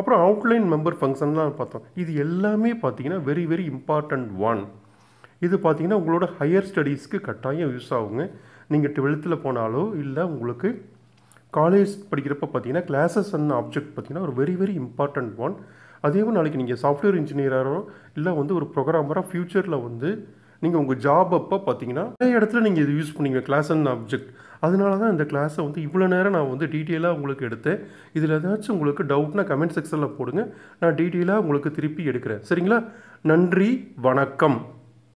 அப்புறம் அவுட்லைன் மெம்பர் ஃபங்க்ஷன்லாம் பார்த்தோம் இது எல்லாமே பார்த்தீங்கன்னா வெரி வெரி இம்பார்ட்டண்ட் ஒன் இது பார்த்தீங்கன்னா உங்களோட ஹையர் ஸ்டடீஸ்க்கு கட்டாயம் யூஸ் ஆகுங்க நீங்கள் டுவெல்த்தில் போனாலோ இல்லை உங்களுக்கு காலேஜ் படிக்கிறப்ப பார்த்தீங்கன்னா கிளாஸஸ் அண்ட் ஆப்ஜெக்ட் பார்த்தீங்கன்னா ஒரு வெரி வெரி இம்பார்ட்டண்ட் ஒன் அதே நாளைக்கு நீங்கள் சாஃப்ட்வேர் இன்ஜினியராரோ இல்லை வந்து ஒரு ப்ரோக்ராமராக ஃப்யூச்சரில் வந்து நீங்கள் உங்கள் ஜாப் அப்போ பார்த்தீங்கன்னா நிறைய இடத்துல நீங்கள் இது யூஸ் பண்ணுவீங்க கிளாஸ் அண்ட் ஆப்ஜெக்ட் அதனால தான் இந்த கிளாஸை வந்து இவ்வளோ நேரம் நான் வந்து டீட்டெயிலாக உங்களுக்கு எடுத்தேன் இதில் ஏதாச்சும் உங்களுக்கு டவுட்னா கமெண்ட் செக்ஷனில் போடுங்க நான் டீட்டெயிலாக உங்களுக்கு திருப்பி எடுக்கிறேன் சரிங்களா நன்றி வணக்கம்